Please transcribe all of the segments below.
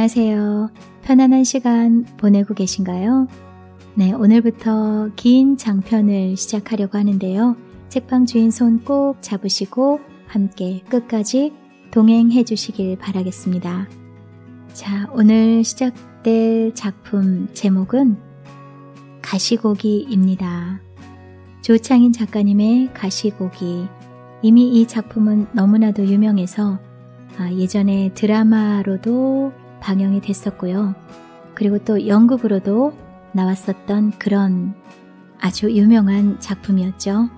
안녕하세요. 편안한 시간 보내고 계신가요? 네, 오늘부터 긴 장편을 시작하려고 하는데요. 책방 주인 손 꼭 잡으시고 함께 끝까지 동행해 주시길 바라겠습니다. 자, 오늘 시작될 작품 제목은 가시고기입니다. 조창인 작가님의 가시고기. 이미 이 작품은 너무나도 유명해서 아, 예전에 드라마로도 방영이 됐었고요. 그리고 또 영국으로도 나왔었던 그런 아주 유명한 작품이었죠.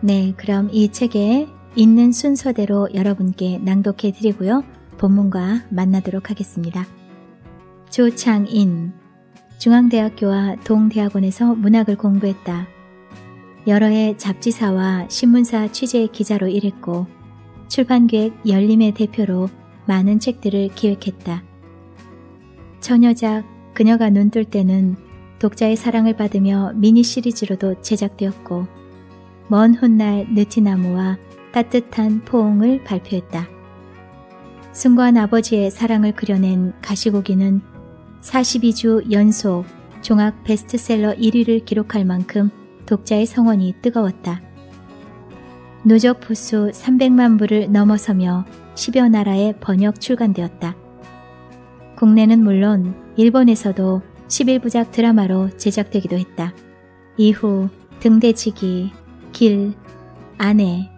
네, 그럼 이 책에 있는 순서대로 여러분께 낭독해 드리고요. 본문과 만나도록 하겠습니다. 조창인 중앙대학교와 동대학원에서 문학을 공부했다. 여러 해 잡지사와 신문사 취재 기자로 일했고 출판기획 열림의 대표로 많은 책들을 기획했다. 처녀작 그녀가 눈뜰 때는 독자의 사랑을 받으며 미니 시리즈로도 제작되었고 먼 훗날 느티나무와 따뜻한 포옹을 발표했다. 승관 아버지의 사랑을 그려낸 가시고기는 42주 연속 종합 베스트셀러 1위를 기록할 만큼 독자의 성원이 뜨거웠다. 누적 부수 300만 부를 넘어서며 10여 나라에 번역 출간되었다. 국내는 물론 일본에서도 11부작 드라마로 제작되기도 했다. 이후 등대지기, 길, 아내,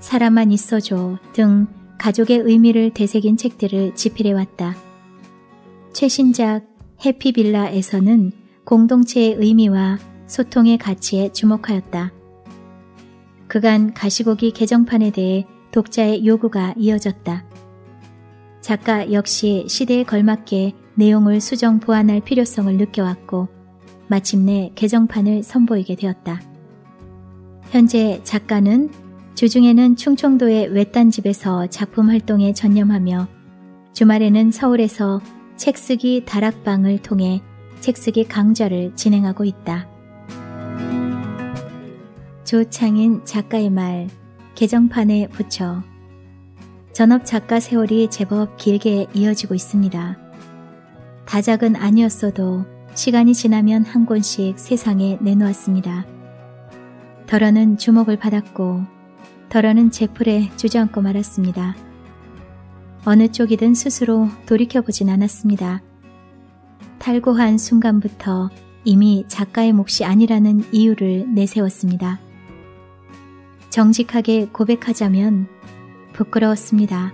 사람만 있어줘 등 가족의 의미를 되새긴 책들을 집필해왔다. 최신작 해피빌라에서는 공동체의 의미와 소통의 가치에 주목하였다. 그간 가시고기 개정판에 대해 독자의 요구가 이어졌다. 작가 역시 시대에 걸맞게 내용을 수정 보완할 필요성을 느껴왔고 마침내 개정판을 선보이게 되었다. 현재 작가는 주중에는 충청도의 외딴 집에서 작품 활동에 전념하며 주말에는 서울에서 책쓰기 다락방을 통해 책쓰기 강좌를 진행하고 있다. 조창인 작가의 말, 개정판에 붙여 전업 작가 세월이 제법 길게 이어지고 있습니다. 다작은 아니었어도 시간이 지나면 한 권씩 세상에 내놓았습니다. 더러는 주목을 받았고 더러는 제풀에 주저앉고 말았습니다. 어느 쪽이든 스스로 돌이켜보진 않았습니다. 탈고한 순간부터 이미 작가의 몫이 아니라는 이유를 내세웠습니다. 정직하게 고백하자면 부끄러웠습니다.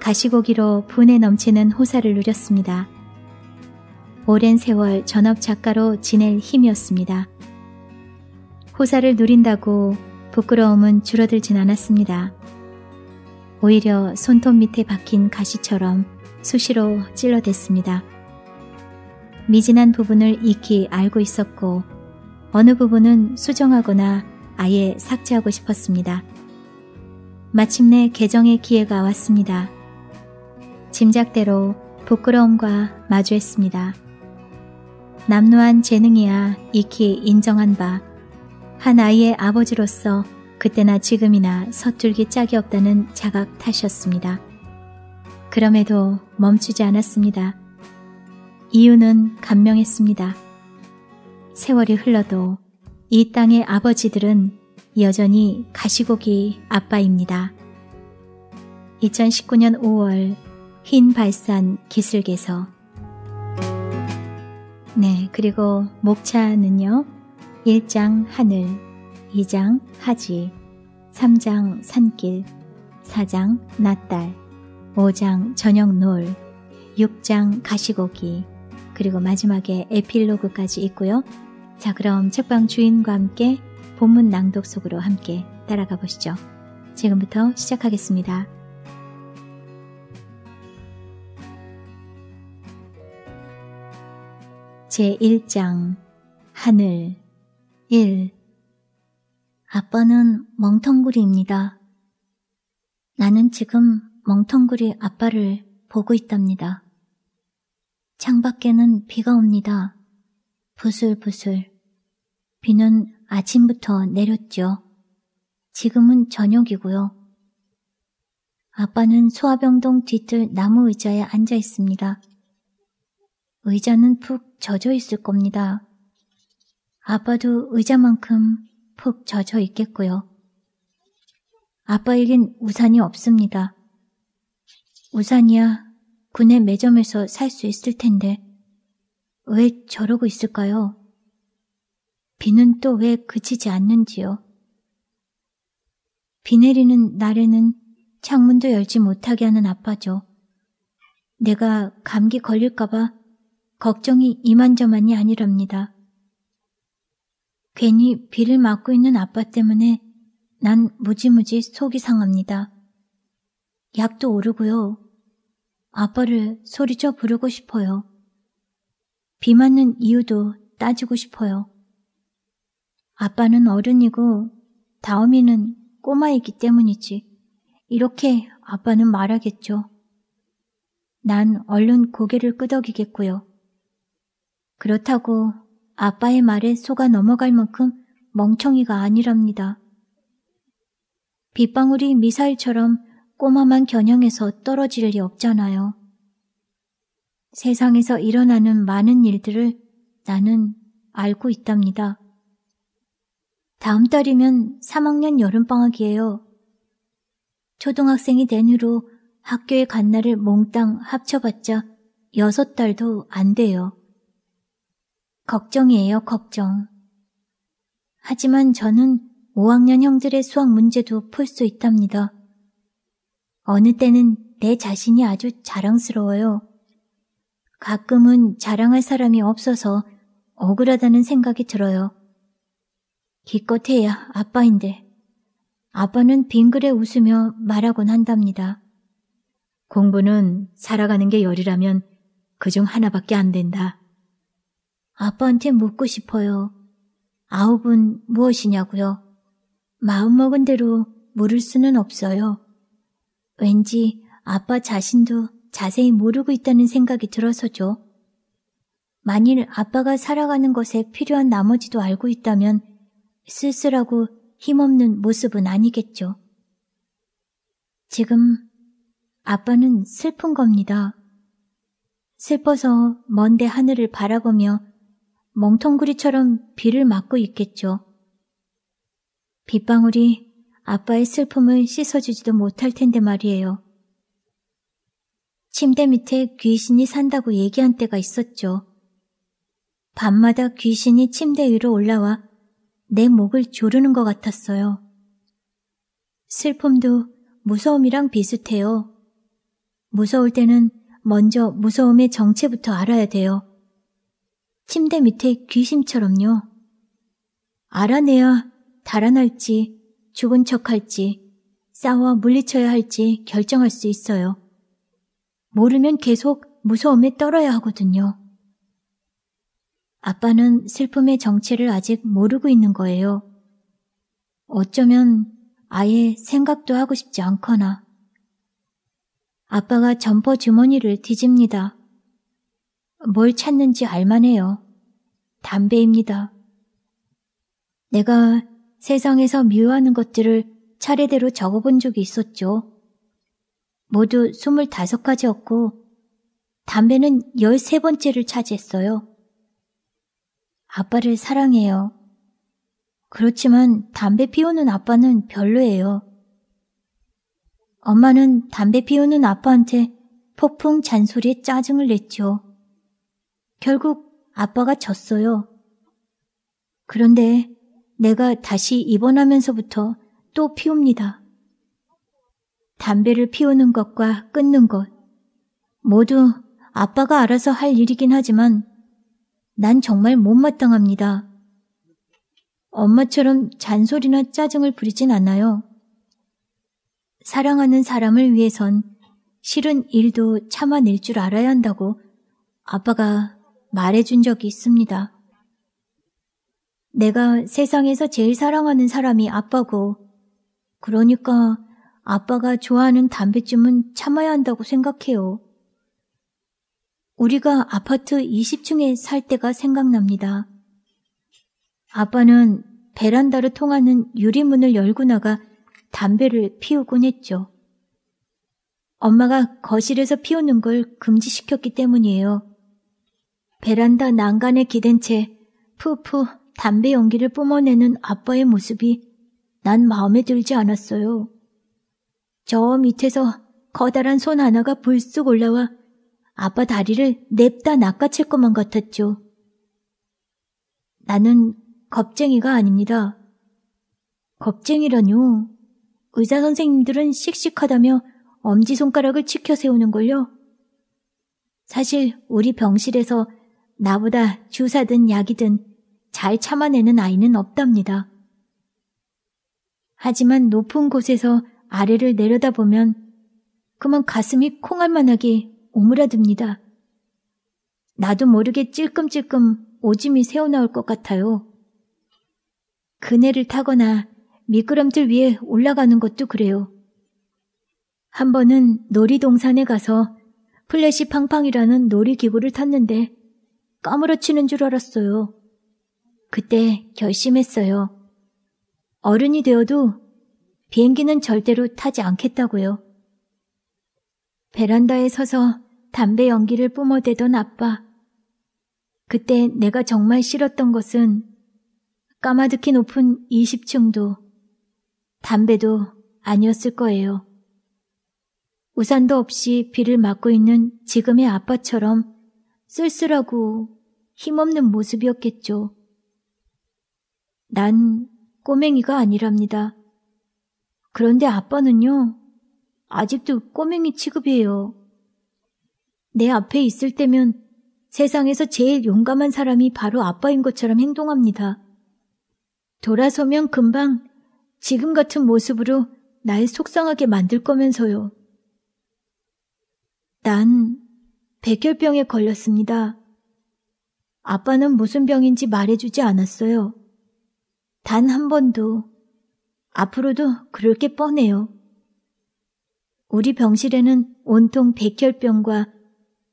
가시고기로 분에 넘치는 호사를 누렸습니다. 오랜 세월 전업 작가로 지낼 힘이었습니다. 호사를 누린다고 부끄러움은 줄어들진 않았습니다. 오히려 손톱 밑에 박힌 가시처럼 수시로 찔러댔습니다. 미진한 부분을 익히 알고 있었고 어느 부분은 수정하거나 아예 삭제하고 싶었습니다. 마침내 개정의 기회가 왔습니다. 짐작대로 부끄러움과 마주했습니다. 남루한 재능이야 익히 인정한 바, 한 아이의 아버지로서 그때나 지금이나 서툴기 짝이 없다는 자각 탓이었습니다. 그럼에도 멈추지 않았습니다. 이유는 감명했습니다 세월이 흘러도 이 땅의 아버지들은 여전히 가시고기 아빠입니다. 2019년 5월 흰 발산 기슭에서 네, 그리고 목차는요. 1장 하늘, 2장 하지, 3장 산길, 4장 낮달 5장 저녁 놀, 6장 가시고기, 그리고 마지막에 에필로그까지 있고요. 자, 그럼 책방 주인과 함께 본문 낭독 속으로 함께 따라가 보시죠. 지금부터 시작하겠습니다. 제1장 하늘 1 아빠는 멍텅구리입니다. 나는 지금 멍텅구리 아빠를 보고 있답니다. 창밖에는 비가 옵니다. 부슬부슬. 비는 아침부터 내렸죠. 지금은 저녁이고요. 아빠는 소아병동 뒤뜰 나무 의자에 앉아 있습니다. 의자는 푹 젖어 있을 겁니다. 아빠도 의자만큼 푹 젖어 있겠고요. 아빠에겐 우산이 없습니다. 우산이야 군의 매점에서 살 수 있을 텐데 왜 저러고 있을까요? 비는 또 왜 그치지 않는지요? 비 내리는 날에는 창문도 열지 못하게 하는 아빠죠. 내가 감기 걸릴까봐 걱정이 이만저만이 아니랍니다. 괜히 비를 맞고 있는 아빠 때문에 난 무지무지 속이 상합니다. 약도 오르고요. 아빠를 소리쳐 부르고 싶어요. 비 맞는 이유도 따지고 싶어요. 아빠는 어른이고 다오미는 꼬마이기 때문이지. 이렇게 아빠는 말하겠죠. 난 얼른 고개를 끄덕이겠고요. 그렇다고 아빠의 말에 속아 넘어갈 만큼 멍청이가 아니랍니다. 빗방울이 미사일처럼 꼬마만 겨냥해서 떨어질 리 없잖아요. 세상에서 일어나는 많은 일들을 나는 알고 있답니다. 다음 달이면 3학년 여름방학이에요. 초등학생이 된 후로 학교에 간 날을 몽땅 합쳐봤자 여섯 달도 안 돼요. 걱정이에요, 걱정. 하지만 저는 5학년 형들의 수학 문제도 풀 수 있답니다. 어느 때는 내 자신이 아주 자랑스러워요. 가끔은 자랑할 사람이 없어서 억울하다는 생각이 들어요. 기껏해야 아빠인데 아빠는 빙그레 웃으며 말하곤 한답니다. 공부는 살아가는 게 열이라면 그 중 하나밖에 안 된다. 아빠한테 묻고 싶어요. 아홉은 무엇이냐고요? 마음먹은 대로 물을 수는 없어요. 왠지 아빠 자신도 자세히 모르고 있다는 생각이 들어서죠. 만일 아빠가 살아가는 것에 필요한 나머지도 알고 있다면 쓸쓸하고 힘없는 모습은 아니겠죠. 지금 아빠는 슬픈 겁니다. 슬퍼서 먼데 하늘을 바라보며 멍텅구리처럼 비를 맞고 있겠죠. 빗방울이 아빠의 슬픔을 씻어주지도 못할 텐데 말이에요. 침대 밑에 귀신이 산다고 얘기한 때가 있었죠. 밤마다 귀신이 침대 위로 올라와 내 목을 조르는 것 같았어요. 슬픔도 무서움이랑 비슷해요. 무서울 때는 먼저 무서움의 정체부터 알아야 돼요. 침대 밑에 귀심처럼요. 알아내야 달아날지 죽은 척할지 싸워 물리쳐야 할지 결정할 수 있어요. 모르면 계속 무서움에 떨어야 하거든요. 아빠는 슬픔의 정체를 아직 모르고 있는 거예요. 어쩌면 아예 생각도 하고 싶지 않거나. 아빠가 점퍼 주머니를 뒤집니다. 뭘 찾는지 알만해요. 담배입니다. 내가 세상에서 미워하는 것들을 차례대로 적어본 적이 있었죠. 모두 25가지였고, 담배는 13번째를 차지했어요. 아빠를 사랑해요. 그렇지만 담배 피우는 아빠는 별로예요. 엄마는 담배 피우는 아빠한테 폭풍 잔소리에 짜증을 냈죠. 결국 아빠가 졌어요. 그런데 내가 다시 입원하면서부터 또 피웁니다. 담배를 피우는 것과 끊는 것 모두 아빠가 알아서 할 일이긴 하지만 난 정말 못마땅합니다. 엄마처럼 잔소리나 짜증을 부리진 않아요. 사랑하는 사람을 위해선 싫은 일도 참아낼 줄 알아야 한다고 아빠가 말해준 적이 있습니다. 내가 세상에서 제일 사랑하는 사람이 아빠고, 그러니까 아빠가 좋아하는 담배쯤은 참아야 한다고 생각해요. 우리가 아파트 20층에 살 때가 생각납니다. 아빠는 베란다를 통하는 유리문을 열고 나가 담배를 피우곤 했죠. 엄마가 거실에서 피우는 걸 금지시켰기 때문이에요. 베란다 난간에 기댄 채 푸푸 담배 연기를 뿜어내는 아빠의 모습이 난 마음에 들지 않았어요. 저 밑에서 커다란 손 하나가 불쑥 올라와 아빠 다리를 냅다 낚아챌 것만 같았죠. 나는 겁쟁이가 아닙니다. 겁쟁이라뇨. 의사 선생님들은 씩씩하다며 엄지손가락을 치켜 세우는걸요. 사실 우리 병실에서 나보다 주사든 약이든 잘 참아내는 아이는 없답니다. 하지만 높은 곳에서 아래를 내려다보면 그만 가슴이 콩알만하게 오므라듭니다. 나도 모르게 찔끔찔끔 오짐이 새어나올 것 같아요. 그네를 타거나 미끄럼틀 위에 올라가는 것도 그래요. 한 번은 놀이동산에 가서 플래시 팡팡이라는 놀이기구를 탔는데 까무러치는 줄 알았어요. 그때 결심했어요. 어른이 되어도 비행기는 절대로 타지 않겠다고요. 베란다에 서서 담배 연기를 뿜어대던 아빠. 그때 내가 정말 싫었던 것은 까마득히 높은 20층도 담배도 아니었을 거예요. 우산도 없이 비를 맞고 있는 지금의 아빠처럼 쓸쓸하고 힘없는 모습이었겠죠. 난 꼬맹이가 아니랍니다. 그런데 아빠는요, 아직도 꼬맹이 취급이에요. 내 앞에 있을 때면 세상에서 제일 용감한 사람이 바로 아빠인 것처럼 행동합니다. 돌아서면 금방 지금 같은 모습으로 날 속상하게 만들 거면서요. 난 백혈병에 걸렸습니다. 아빠는 무슨 병인지 말해주지 않았어요. 단 한 번도. 앞으로도 그럴 게 뻔해요. 우리 병실에는 온통 백혈병과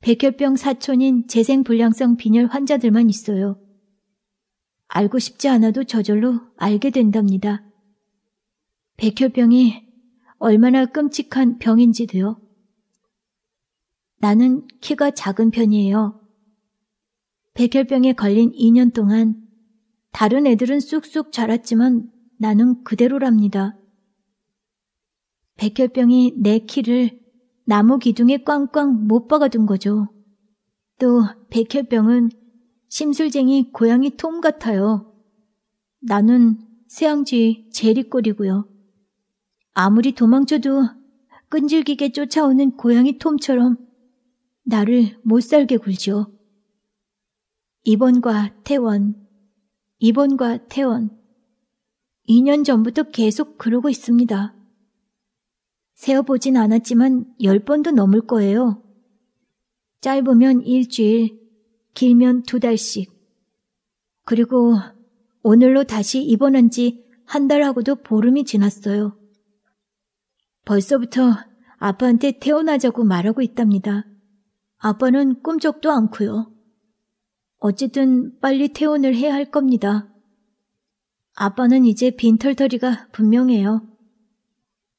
백혈병 사촌인 재생불량성 빈혈 환자들만 있어요. 알고 싶지 않아도 저절로 알게 된답니다. 백혈병이 얼마나 끔찍한 병인지도요. 나는 키가 작은 편이에요. 백혈병에 걸린 2년 동안 다른 애들은 쑥쑥 자랐지만 나는 그대로랍니다. 백혈병이 내 키를 나무 기둥에 꽝꽝 못 박아둔 거죠. 또 백혈병은 심술쟁이 고양이 톰 같아요. 나는 새앙쥐 제리꼴이고요. 아무리 도망쳐도 끈질기게 쫓아오는 고양이 톰처럼 나를 못 살게 굴죠. 이번과 태원, 이번과 태원. 2년 전부터 계속 그러고 있습니다. 세어보진 않았지만 열 번도 넘을 거예요. 짧으면 일주일, 길면 두 달씩. 그리고 오늘로 다시 입원한 지 한 달하고도 보름이 지났어요. 벌써부터 아빠한테 태어나자고 말하고 있답니다. 아빠는 꿈쩍도 않고요. 어쨌든 빨리 퇴원을 해야 할 겁니다. 아빠는 이제 빈털터리가 분명해요.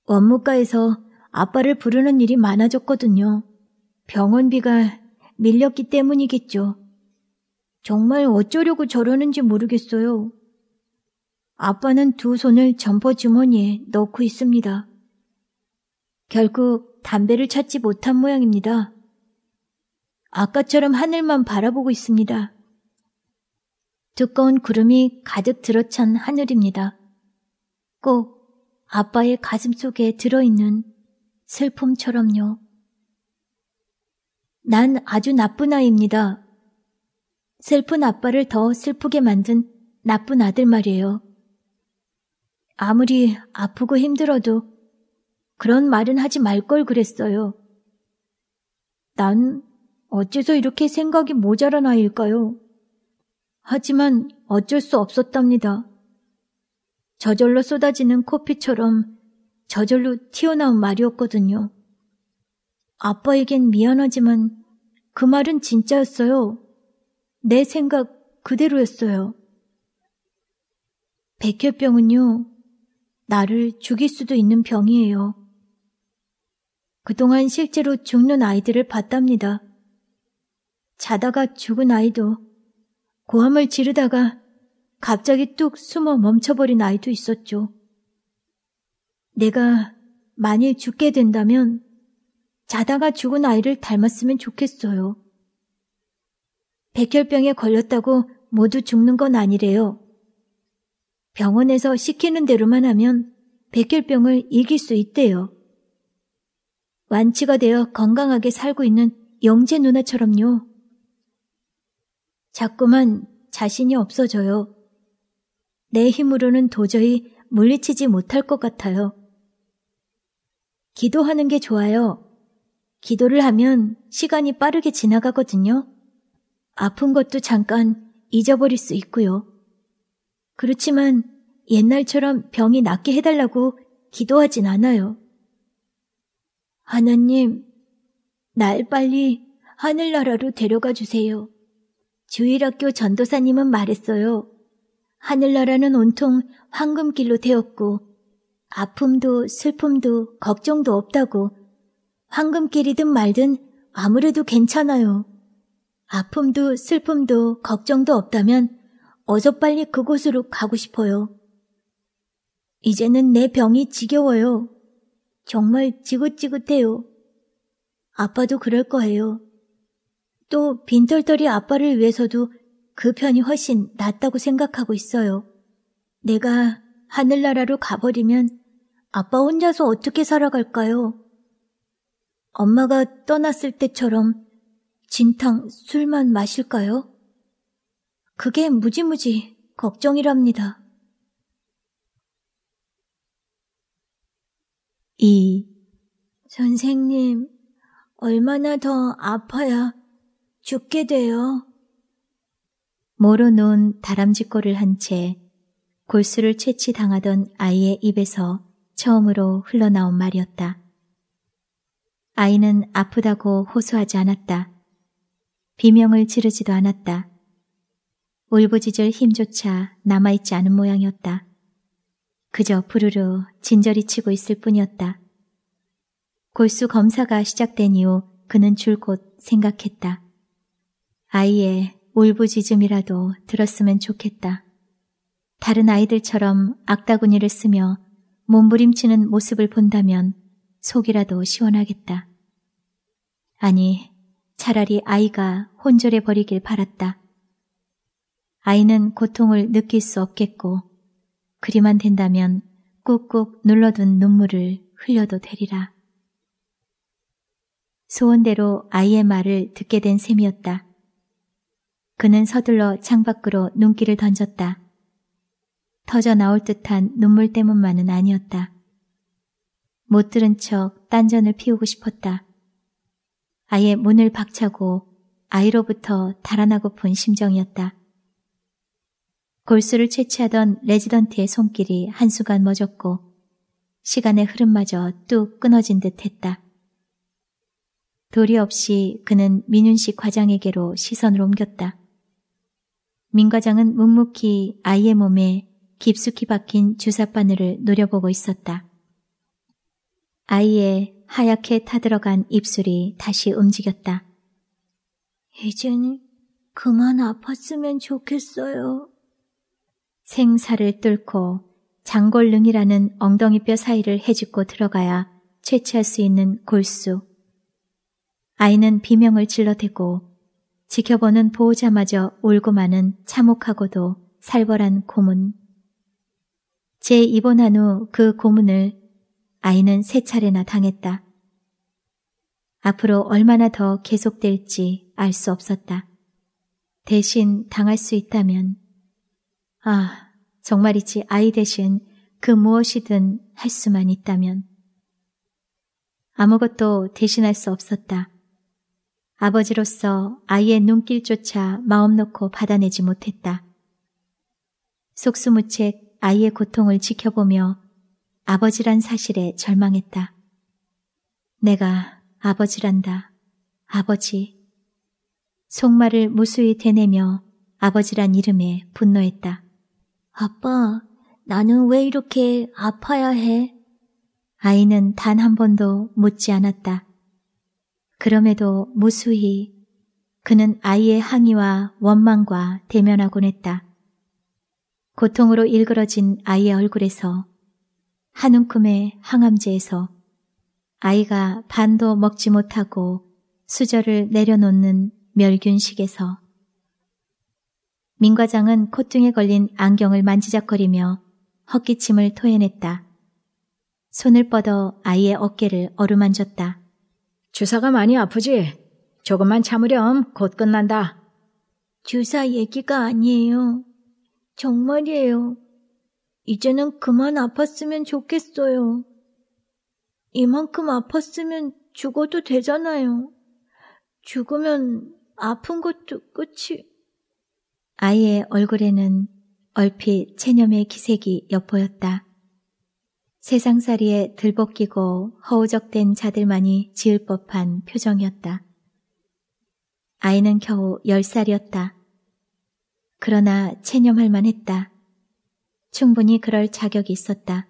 원무과에서 아빠를 부르는 일이 많아졌거든요. 병원비가 밀렸기 때문이겠죠. 정말 어쩌려고 저러는지 모르겠어요. 아빠는 두 손을 점퍼 주머니에 넣고 있습니다. 결국 담배를 찾지 못한 모양입니다. 아까처럼 하늘만 바라보고 있습니다. 두꺼운 구름이 가득 들어찬 하늘입니다. 꼭 아빠의 가슴 속에 들어있는 슬픔처럼요. 난 아주 나쁜 아이입니다. 슬픈 아빠를 더 슬프게 만든 나쁜 아들 말이에요. 아무리 아프고 힘들어도 그런 말은 하지 말 걸 그랬어요. 난 어째서 이렇게 생각이 모자란 아이일까요? 하지만 어쩔 수 없었답니다. 저절로 쏟아지는 코피처럼 저절로 튀어나온 말이었거든요. 아빠에겐 미안하지만 그 말은 진짜였어요. 내 생각 그대로였어요. 백혈병은요, 나를 죽일 수도 있는 병이에요. 그동안 실제로 죽는 아이들을 봤답니다. 자다가 죽은 아이도 고함을 지르다가 갑자기 뚝 숨어 멈춰버린 아이도 있었죠. 내가 만일 죽게 된다면 자다가 죽은 아이를 닮았으면 좋겠어요. 백혈병에 걸렸다고 모두 죽는 건 아니래요. 병원에서 시키는 대로만 하면 백혈병을 이길 수 있대요. 완치가 되어 건강하게 살고 있는 영재 누나처럼요. 자꾸만 자신이 없어져요. 내 힘으로는 도저히 물리치지 못할 것 같아요. 기도하는 게 좋아요. 기도를 하면 시간이 빠르게 지나가거든요. 아픈 것도 잠깐 잊어버릴 수 있고요. 그렇지만 옛날처럼 병이 낫게 해달라고 기도하진 않아요. 하나님, 날 빨리 하늘나라로 데려가 주세요. 주일학교 전도사님은 말했어요. 하늘나라는 온통 황금길로 되었고 아픔도 슬픔도 걱정도 없다고 황금길이든 말든 아무래도 괜찮아요. 아픔도 슬픔도 걱정도 없다면 어서 빨리 그곳으로 가고 싶어요. 이제는 내 병이 지겨워요. 정말 지긋지긋해요. 아빠도 그럴 거예요. 또빈털터리 아빠를 위해서도 그 편이 훨씬 낫다고 생각하고 있어요. 내가 하늘나라로 가버리면 아빠 혼자서 어떻게 살아갈까요? 엄마가 떠났을 때처럼 진탕 술만 마실까요? 그게 무지무지 걱정이랍니다. 2. 선생님, 얼마나 더 아파야 죽게 돼요? 모로 놓은 다람쥐꼴을 한 채 골수를 채취당하던 아이의 입에서 처음으로 흘러나온 말이었다. 아이는 아프다고 호소하지 않았다. 비명을 지르지도 않았다. 울부짖을 힘조차 남아있지 않은 모양이었다. 그저 부르르 진저리 치고 있을 뿐이었다. 골수 검사가 시작된 이후 그는 줄곧 생각했다. 아이의 울부짖음이라도 들었으면 좋겠다. 다른 아이들처럼 악다구니를 쓰며 몸부림치는 모습을 본다면 속이라도 시원하겠다. 아니, 차라리 아이가 혼절해 버리길 바랐다. 아이는 고통을 느낄 수 없겠고 그리만 된다면 꾹꾹 눌러둔 눈물을 흘려도 되리라. 소원대로 아이의 말을 듣게 된 셈이었다. 그는 서둘러 창밖으로 눈길을 던졌다. 터져 나올 듯한 눈물 때문만은 아니었다. 못 들은 척 딴전을 피우고 싶었다. 아예 문을 박차고 아이로부터 달아나고픈 심정이었다. 골수를 채취하던 레지던트의 손길이 한순간 멎었고 시간의 흐름마저 뚝 끊어진 듯 했다. 도리 없이 그는 민윤 식 과장에게로 시선을 옮겼다. 민 과장은 묵묵히 아이의 몸에 깊숙이 박힌 주사바늘을 노려보고 있었다. 아이의 하얗게 타들어간 입술이 다시 움직였다. 이젠 그만 아팠으면 좋겠어요. 생사를 뚫고 장골릉이라는 엉덩이뼈 사이를 헤집고 들어가야 채취할 수 있는 골수. 아이는 비명을 질러대고 지켜보는 보호자마저 울고 마는 참혹하고도 살벌한 고문. 제 입원한 후 그 고문을 아이는 세 차례나 당했다. 앞으로 얼마나 더 계속될지 알 수 없었다. 대신 당할 수 있다면, 아, 정말이지 아이 대신 그 무엇이든 할 수만 있다면. 아무것도 대신할 수 없었다. 아버지로서 아이의 눈길조차 마음 놓고 받아내지 못했다. 속수무책 아이의 고통을 지켜보며 아버지란 사실에 절망했다. 내가 아버지란다. 아버지. 속말을 무수히 되내며 아버지란 이름에 분노했다. 아빠, 나는 왜 이렇게 아파야 해? 아이는 단 한 번도 묻지 않았다. 그럼에도 무수히 그는 아이의 항의와 원망과 대면하곤 했다. 고통으로 일그러진 아이의 얼굴에서 한 움큼의 항암제에서 아이가 반도 먹지 못하고 수저를 내려놓는 멸균식에서 민과장은 콧등에 걸린 안경을 만지작거리며 헛기침을 토해냈다. 손을 뻗어 아이의 어깨를 어루만졌다. 주사가 많이 아프지? 조금만 참으렴. 곧 끝난다. 주사 얘기가 아니에요. 정말이에요. 이제는 그만 아팠으면 좋겠어요. 이만큼 아팠으면 죽어도 되잖아요. 죽으면 아픈 것도 끝이. 아이의 얼굴에는 얼핏 체념의 기색이 엿보였다. 세상살이에 들볶이고 허우적된 자들만이 지을 법한 표정이었다. 아이는 겨우 열 살이었다. 그러나 체념할 만했다. 충분히 그럴 자격이 있었다.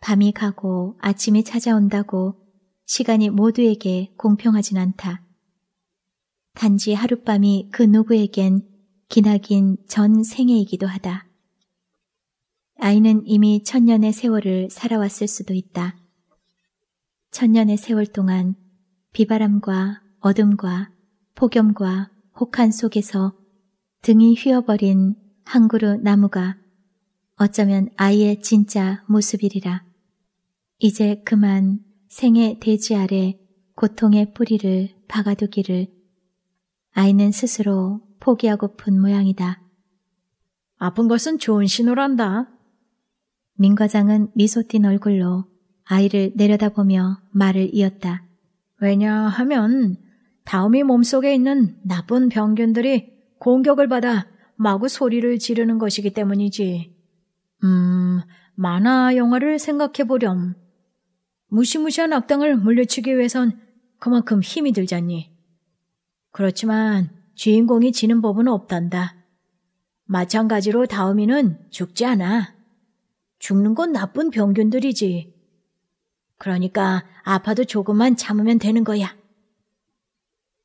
밤이 가고 아침이 찾아온다고 시간이 모두에게 공평하진 않다. 단지 하룻밤이 그 누구에겐 기나긴 전 생애이기도 하다. 아이는 이미 천년의 세월을 살아왔을 수도 있다. 천년의 세월 동안 비바람과 어둠과 폭염과 혹한 속에서 등이 휘어버린 한 그루 나무가 어쩌면 아이의 진짜 모습이리라. 이제 그만 생의 대지 아래 고통의 뿌리를 박아두기를 아이는 스스로 포기하고픈 모양이다. 아픈 것은 좋은 신호란다. 민 과장은 미소 띤 얼굴로 아이를 내려다보며 말을 이었다. 왜냐하면 다음이 몸속에 있는 나쁜 병균들이 공격을 받아 마구 소리를 지르는 것이기 때문이지. 음, 만화 영화를 생각해 보렴. 무시무시한 악당을 물리치기 위해선 그만큼 힘이 들잖니. 그렇지만 주인공이 지는 법은 없단다. 마찬가지로 다음이는 죽지 않아. 죽는 건 나쁜 병균들이지. 그러니까 아파도 조금만 참으면 되는 거야.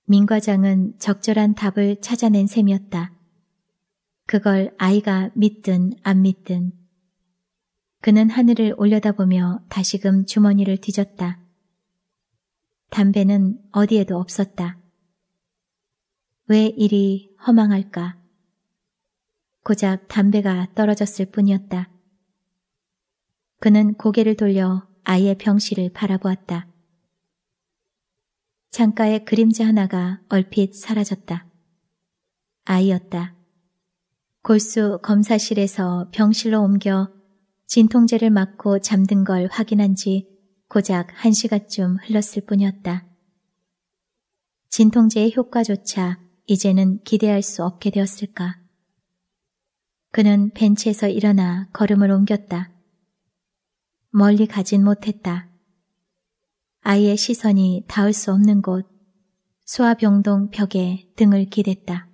민 과장은 적절한 답을 찾아낸 셈이었다. 그걸 아이가 믿든 안 믿든. 그는 하늘을 올려다보며 다시금 주머니를 뒤졌다. 담배는 어디에도 없었다. 왜 이리 허망할까? 고작 담배가 떨어졌을 뿐이었다. 그는 고개를 돌려 아이의 병실을 바라보았다. 창가에 그림자 하나가 얼핏 사라졌다. 아이였다. 골수 검사실에서 병실로 옮겨 진통제를 맞고 잠든 걸 확인한 지 고작 한 시간쯤 흘렀을 뿐이었다. 진통제의 효과조차 이제는 기대할 수 없게 되었을까. 그는 벤치에서 일어나 걸음을 옮겼다. 멀리 가진 못했다. 아이의 시선이 닿을 수 없는 곳, 소아병동 벽에 등을 기댔다.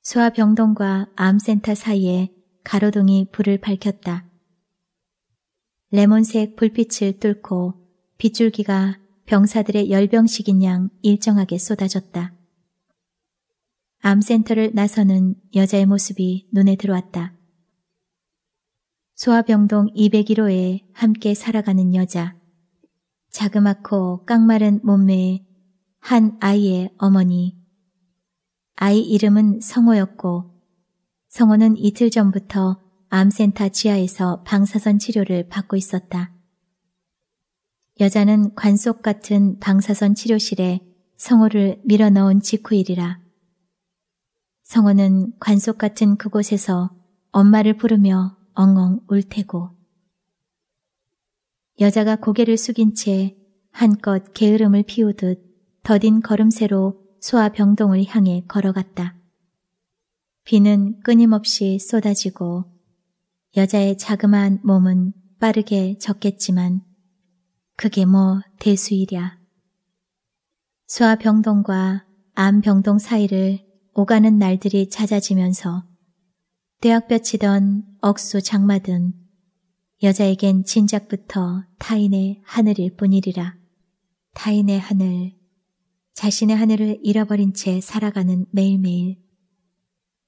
소아병동과 암센터 사이에 가로등이 불을 밝혔다. 레몬색 불빛을 뚫고 빗줄기가 병사들의 열병식인 양 일정하게 쏟아졌다. 암센터를 나서는 여자의 모습이 눈에 들어왔다. 소아병동 201호에 함께 살아가는 여자, 자그맣고 깡마른 몸매의 한 아이의 어머니. 아이 이름은 성호였고, 성호는 이틀 전부터 암센터 지하에서 방사선 치료를 받고 있었다. 여자는 관속 같은 방사선 치료실에 성호를 밀어넣은 직후일이라. 성호는 관속 같은 그곳에서 엄마를 부르며 엉엉 울 테고 여자가 고개를 숙인 채 한껏 게으름을 피우듯 더딘 걸음새로 소아 병동을 향해 걸어갔다. 비는 끊임없이 쏟아지고 여자의 자그마한 몸은 빠르게 적겠지만 그게 뭐 대수이랴. 소아 병동과 암 병동 사이를 오가는 날들이 잦아지면서 대학 볕치던 억수 장마든 여자에겐 진작부터 타인의 하늘일 뿐이리라. 타인의 하늘, 자신의 하늘을 잃어버린 채 살아가는 매일매일.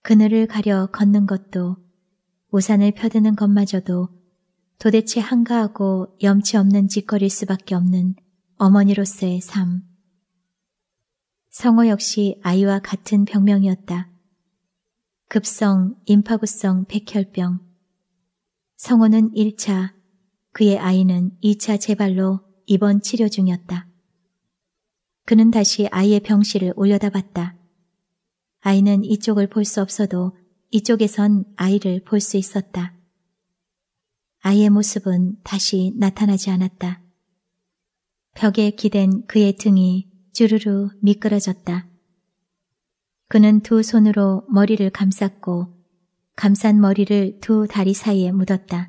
그늘을 가려 걷는 것도 우산을 펴드는 것마저도 도대체 한가하고 염치 없는 짓거릴 수밖에 없는 어머니로서의 삶. 성호 역시 아이와 같은 병명이었다. 급성, 임파구성 백혈병, 성호는 1차, 그의 아이는 2차 재발로 입원 치료 중이었다. 그는 다시 아이의 병실을 올려다봤다. 아이는 이쪽을 볼 수 없어도 이쪽에선 아이를 볼 수 있었다. 아이의 모습은 다시 나타나지 않았다. 벽에 기댄 그의 등이 주르르 미끄러졌다. 그는 두 손으로 머리를 감쌌고 감싼 머리를 두 다리 사이에 묻었다.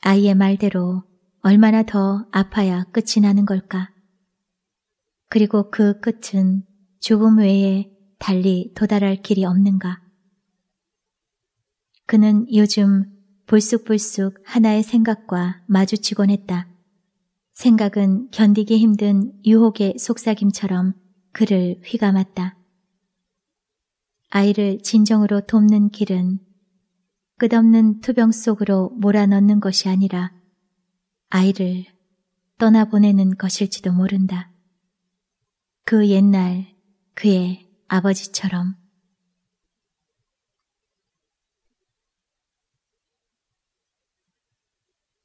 아이의 말대로 얼마나 더 아파야 끝이 나는 걸까. 그리고 그 끝은 죽음 외에 달리 도달할 길이 없는가. 그는 요즘 불쑥불쑥 하나의 생각과 마주치곤 했다. 생각은 견디기 힘든 유혹의 속삭임처럼 그를 휘감았다. 아이를 진정으로 돕는 길은 끝없는 투병 속으로 몰아넣는 것이 아니라 아이를 떠나보내는 것일지도 모른다. 그 옛날 그의 아버지처럼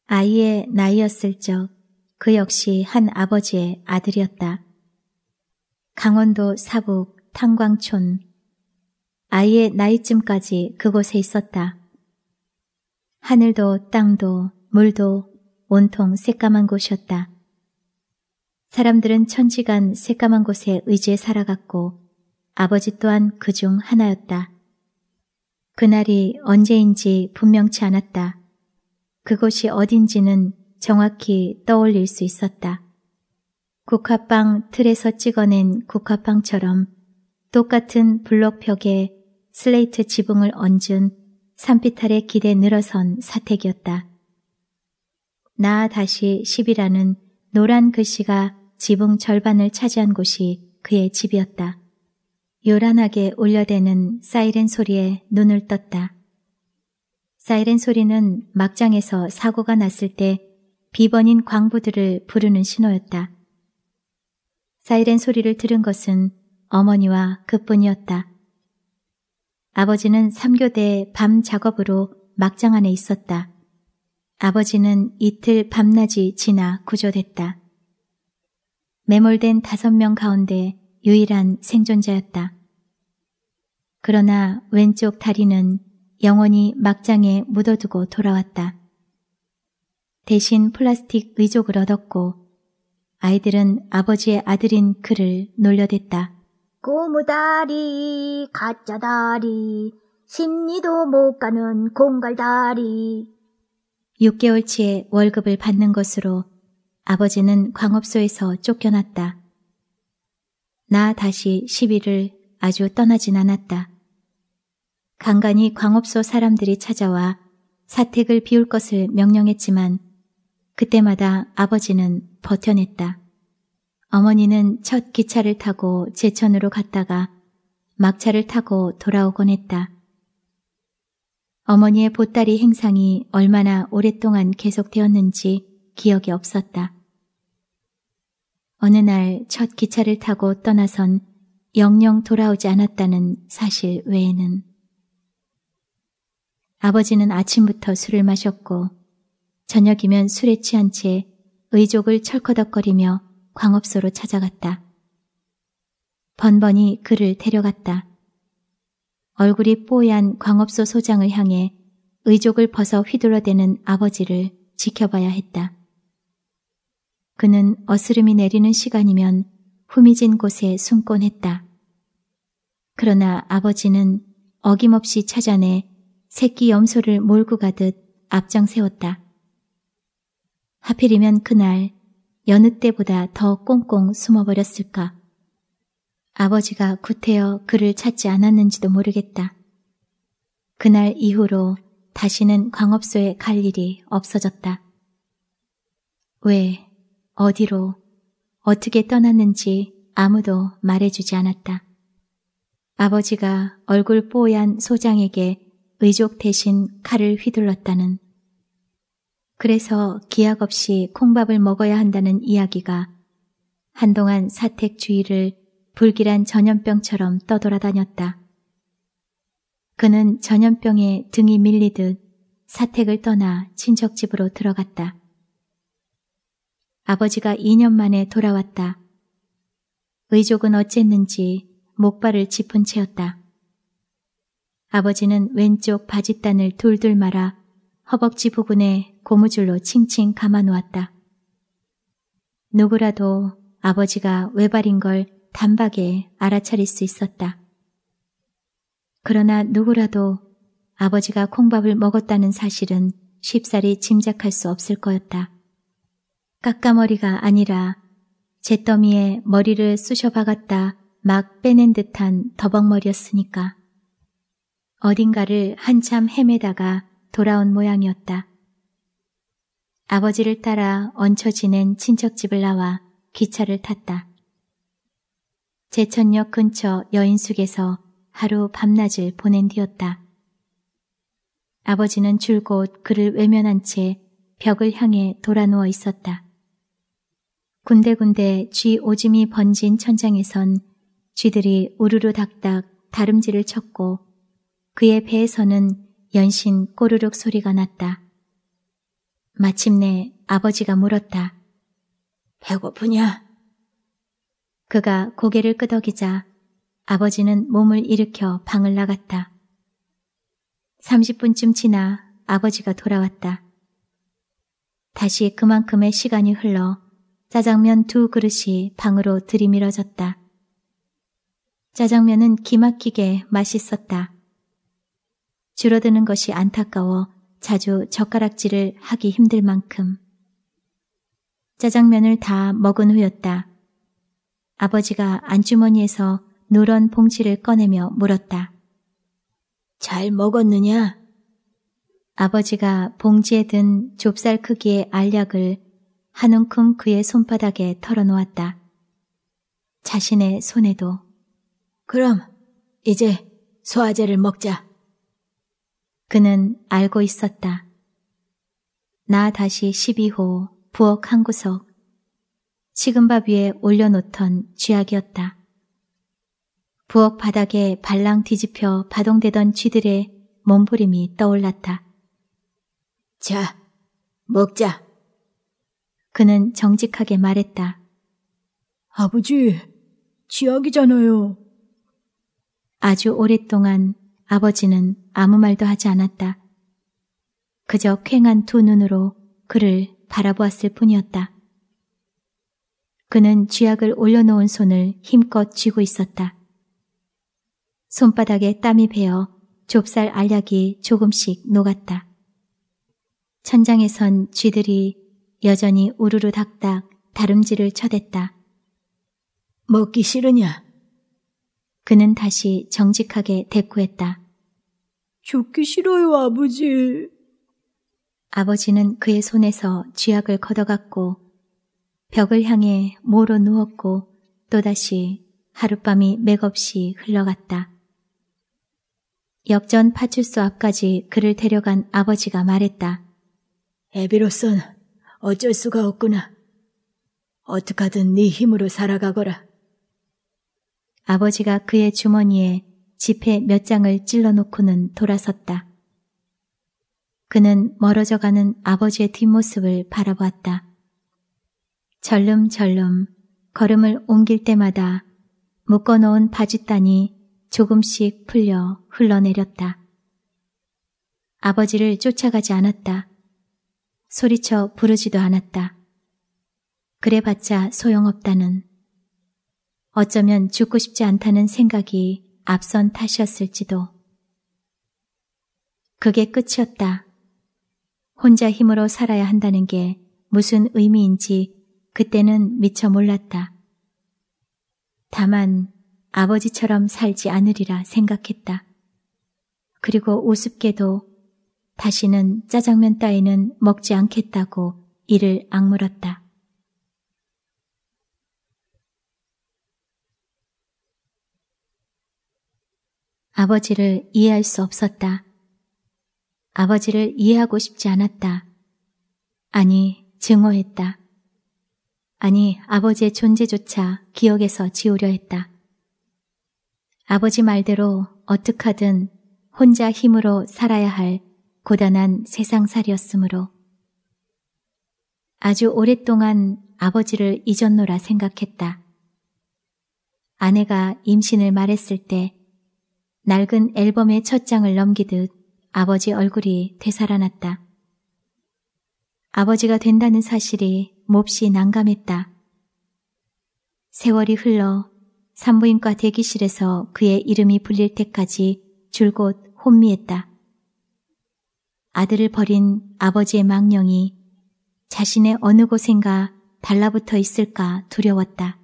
아이의 나이였을 적 그 역시 한 아버지의 아들이었다. 강원도 사북 탄광촌 아이의 나이쯤까지 그곳에 있었다. 하늘도 땅도 물도 온통 새까만 곳이었다. 사람들은 천지간 새까만 곳에 의지해 살아갔고 아버지 또한 그 중 하나였다. 그날이 언제인지 분명치 않았다. 그곳이 어딘지는 정확히 떠올릴 수 있었다. 국화빵 틀에서 찍어낸 국화빵처럼 똑같은 블록벽에 슬레이트 지붕을 얹은 산피탈의 기대 늘어선 사택이었다. 나 다시 10이라는 노란 글씨가 지붕 절반을 차지한 곳이 그의 집이었다. 요란하게 울려대는 사이렌 소리에 눈을 떴다. 사이렌 소리는 막장에서 사고가 났을 때 비번인 광부들을 부르는 신호였다. 사이렌 소리를 들은 것은 어머니와 그뿐이었다. 아버지는 3교대 밤 작업으로 막장 안에 있었다. 아버지는 이틀 밤낮이 지나 구조됐다. 매몰된 다섯 명 가운데 유일한 생존자였다. 그러나 왼쪽 다리는 영원히 막장에 묻어두고 돌아왔다. 대신 플라스틱 의족을 얻었고 아이들은 아버지의 아들인 그를 놀려댔다. 꼬무다리, 가짜다리, 심리도 못 가는 공갈다리. 6개월치의 월급을 받는 것으로 아버지는 광업소에서 쫓겨났다. 나 다시 시비를 아주 떠나진 않았다. 간간히 광업소 사람들이 찾아와 사택을 비울 것을 명령했지만 그때마다 아버지는 버텨냈다. 어머니는 첫 기차를 타고 제천으로 갔다가 막차를 타고 돌아오곤 했다. 어머니의 보따리 행상이 얼마나 오랫동안 계속되었는지 기억이 없었다. 어느 날 첫 기차를 타고 떠나선 영영 돌아오지 않았다는 사실 외에는 아버지는 아침부터 술을 마셨고 저녁이면 술에 취한 채 의족을 철커덕거리며 광업소로 찾아갔다. 번번이 그를 데려갔다. 얼굴이 뽀얀 광업소 소장을 향해 의족을 벗어 휘둘러대는 아버지를 지켜봐야 했다. 그는 어스름이 내리는 시간이면 후미진 곳에 숨곤 했다. 그러나 아버지는 어김없이 찾아내 새끼 염소를 몰고 가듯 앞장 세웠다. 하필이면 그날 여느 때보다 더 꽁꽁 숨어버렸을까. 아버지가 구태여 그를 찾지 않았는지도 모르겠다. 그날 이후로 다시는 광업소에 갈 일이 없어졌다. 왜, 어디로, 어떻게 떠났는지 아무도 말해주지 않았다. 아버지가 얼굴 뽀얀 소장에게 의족 대신 칼을 휘둘렀다는 그래서 기약 없이 콩밥을 먹어야 한다는 이야기가 한동안 사택 주위를 불길한 전염병처럼 떠돌아다녔다. 그는 전염병에 등이 밀리듯 사택을 떠나 친척집으로 들어갔다. 아버지가 2년 만에 돌아왔다. 의족은 어쨌는지 목발을 짚은 채였다. 아버지는 왼쪽 바짓단을 돌돌 말아 허벅지 부분에 고무줄로 칭칭 감아놓았다. 누구라도 아버지가 외발인 걸 단박에 알아차릴 수 있었다. 그러나 누구라도 아버지가 콩밥을 먹었다는 사실은 쉽사리 짐작할 수 없을 거였다. 깎아머리가 아니라 잿더미에 머리를 쑤셔 박았다 막 빼낸 듯한 더벅머리였으니까. 어딘가를 한참 헤매다가 돌아온 모양이었다. 아버지를 따라 얹혀 지낸 친척집을 나와 기차를 탔다. 제천역 근처 여인숙에서 하루 밤낮을 보낸 뒤였다. 아버지는 줄곧 그를 외면한 채 벽을 향해 돌아누워 있었다. 군데군데 쥐오짐이 번진 천장에선 쥐들이 우르르 닥닥 다름질을 쳤고 그의 배에서는 연신 꼬르륵 소리가 났다. 마침내 아버지가 물었다. 배고프냐? 그가 고개를 끄덕이자 아버지는 몸을 일으켜 방을 나갔다. 30분쯤 지나 아버지가 돌아왔다. 다시 그만큼의 시간이 흘러 짜장면 두 그릇이 방으로 들이밀어졌다. 짜장면은 기막히게 맛있었다. 줄어드는 것이 안타까워 자주 젓가락질을 하기 힘들 만큼. 짜장면을 다 먹은 후였다. 아버지가 안주머니에서 노런 봉지를 꺼내며 물었다. 잘 먹었느냐? 아버지가 봉지에 든 좁쌀 크기의 알약을 한 움큼 그의 손바닥에 털어놓았다. 자신의 손에도. 그럼 이제 소화제를 먹자. 그는 알고 있었다. 나 다시 12호 부엌 한 구석 식은밥 위에 올려놓던 쥐약이었다. 부엌 바닥에 발랑 뒤집혀 바동되던 쥐들의 몸부림이 떠올랐다. 자, 먹자. 그는 정직하게 말했다. 아버지, 쥐약이잖아요. 아주 오랫동안 아버지는 아무 말도 하지 않았다. 그저 쾌한두 눈으로 그를 바라보았을 뿐이었다. 그는 쥐약을 올려놓은 손을 힘껏 쥐고 있었다. 손바닥에 땀이 배어 좁쌀 알약이 조금씩 녹았다. 천장에선 쥐들이 여전히 우르르 닥닥 다름질을 쳐댔다. 먹기 싫으냐? 그는 다시 정직하게 대꾸했다. 죽기 싫어요, 아버지. 아버지는 그의 손에서 쥐약을 걷어갔고 벽을 향해 모로 누웠고 또다시 하룻밤이 맥없이 흘러갔다. 역전 파출소 앞까지 그를 데려간 아버지가 말했다. 애비로선 어쩔 수가 없구나. 어떡하든 네 힘으로 살아가거라. 아버지가 그의 주머니에 지폐 몇 장을 찔러놓고는 돌아섰다. 그는 멀어져가는 아버지의 뒷모습을 바라보았다. 절름절름 걸음을 옮길 때마다 묶어놓은 바짓단이 조금씩 풀려 흘러내렸다. 아버지를 쫓아가지 않았다. 소리쳐 부르지도 않았다. 그래봤자 소용없다는 어쩌면 죽고 싶지 않다는 생각이 앞선 탓이었을지도. 그게 끝이었다. 혼자 힘으로 살아야 한다는 게 무슨 의미인지 그때는 미처 몰랐다. 다만 아버지처럼 살지 않으리라 생각했다. 그리고 우습게도 다시는 짜장면 따위는 먹지 않겠다고 이를 악물었다. 아버지를 이해할 수 없었다. 아버지를 이해하고 싶지 않았다. 아니, 증오했다. 아니, 아버지의 존재조차 기억에서 지우려 했다. 아버지 말대로 어떡하든 혼자 힘으로 살아야 할 고단한 세상살이었으므로 아주 오랫동안 아버지를 잊었노라 생각했다. 아내가 임신을 말했을 때 낡은 앨범의 첫 장을 넘기듯 아버지 얼굴이 되살아났다. 아버지가 된다는 사실이 몹시 난감했다. 세월이 흘러 산부인과 대기실에서 그의 이름이 불릴 때까지 줄곧 혼미했다. 아들을 버린 아버지의 망령이 자신의 어느 곳인가 달라붙어 있을까 두려웠다.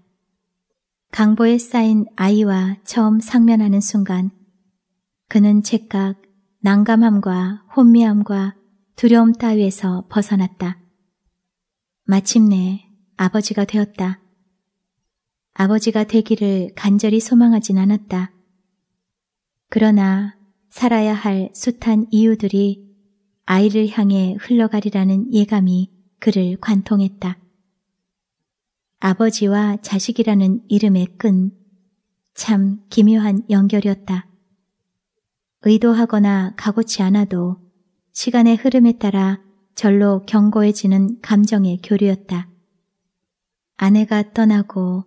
강보에 쌓인 아이와 처음 상면하는 순간 그는 책각, 난감함과 혼미함과 두려움 따위에서 벗어났다. 마침내 아버지가 되었다. 아버지가 되기를 간절히 소망하진 않았다. 그러나 살아야 할 숱한 이유들이 아이를 향해 흘러가리라는 예감이 그를 관통했다. 아버지와 자식이라는 이름의 끈, 참 기묘한 연결이었다. 의도하거나 가고치 않아도 시간의 흐름에 따라 절로 견고해지는 감정의 교류였다. 아내가 떠나고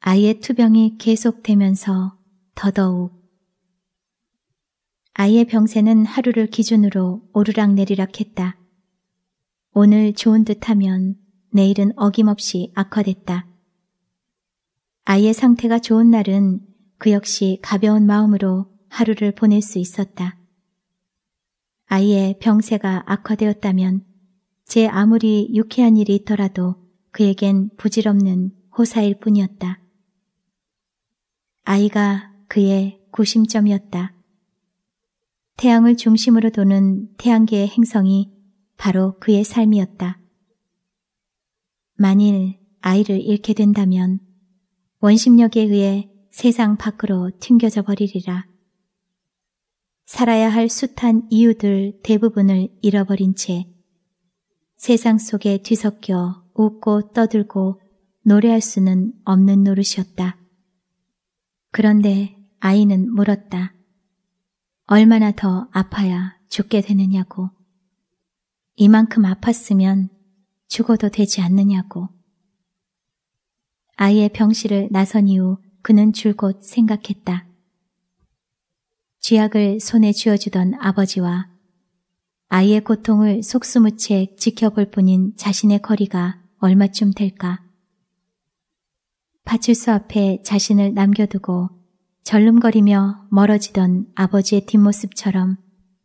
아이의 투병이 계속되면서 더더욱 아이의 병세는 하루를 기준으로 오르락내리락 했다. 오늘 좋은 듯하면 내일은 어김없이 악화됐다. 아이의 상태가 좋은 날은 그 역시 가벼운 마음으로 하루를 보낼 수 있었다. 아이의 병세가 악화되었다면 제 아무리 유쾌한 일이 있더라도 그에겐 부질없는 호사일 뿐이었다. 아이가 그의 구심점이었다. 태양을 중심으로 도는 태양계의 행성이 바로 그의 삶이었다. 만일 아이를 잃게 된다면 원심력에 의해 세상 밖으로 튕겨져 버리리라. 살아야 할 숱한 이유들 대부분을 잃어버린 채 세상 속에 뒤섞여 웃고 떠들고 노래할 수는 없는 노릇이었다. 그런데 아이는 물었다. 얼마나 더 아파야 죽게 되느냐고. 이만큼 아팠으면 죽어도 되지 않느냐고. 아이의 병실을 나선 이후 그는 줄곧 생각했다. 쥐약을 손에 쥐어주던 아버지와 아이의 고통을 속수무책 지켜볼 뿐인 자신의 거리가 얼마쯤 될까. 파출소 앞에 자신을 남겨두고 절름거리며 멀어지던 아버지의 뒷모습처럼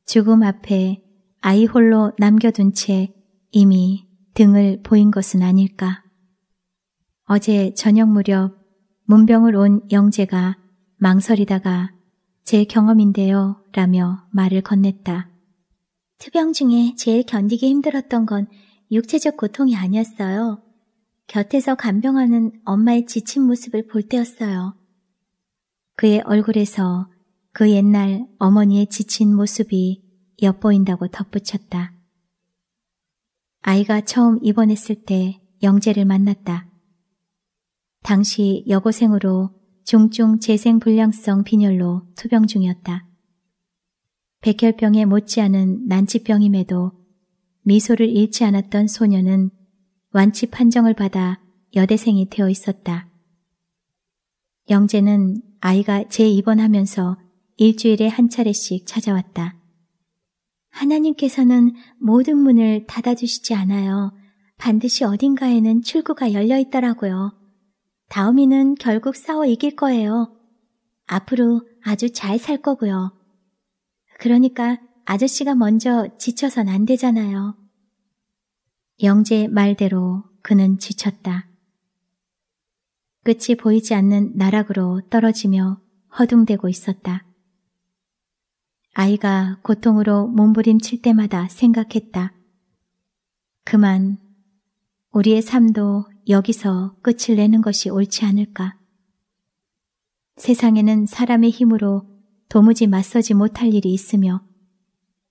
죽음 앞에 아이 홀로 남겨둔 채 이미 등을 보인 것은 아닐까. 어제 저녁 무렵 문병을 온 영재가 망설이다가 제 경험인데요. 라며 말을 건넸다. 투병 중에 제일 견디기 힘들었던 건 육체적 고통이 아니었어요. 곁에서 간병하는 엄마의 지친 모습을 볼 때였어요. 그의 얼굴에서 그 옛날 어머니의 지친 모습이 엿보인다고 덧붙였다. 아이가 처음 입원했을 때 영재를 만났다. 당시 여고생으로 종종 재생불량성 빈혈로 투병 중이었다. 백혈병에 못지않은 난치병임에도 미소를 잃지 않았던 소녀는 완치 판정을 받아 여대생이 되어 있었다. 영재는 아이가 재입원하면서 일주일에 한 차례씩 찾아왔다. 하나님께서는 모든 문을 닫아주시지 않아요. 반드시 어딘가에는 출구가 열려 있더라고요. 다음이는 결국 싸워 이길 거예요. 앞으로 아주 잘 살 거고요. 그러니까 아저씨가 먼저 지쳐선 안 되잖아요. 영재 말대로 그는 지쳤다. 끝이 보이지 않는 나락으로 떨어지며 허둥대고 있었다. 아이가 고통으로 몸부림칠 때마다 생각했다. 그만 우리의 삶도 여기서 끝을 내는 것이 옳지 않을까. 세상에는 사람의 힘으로 도무지 맞서지 못할 일이 있으며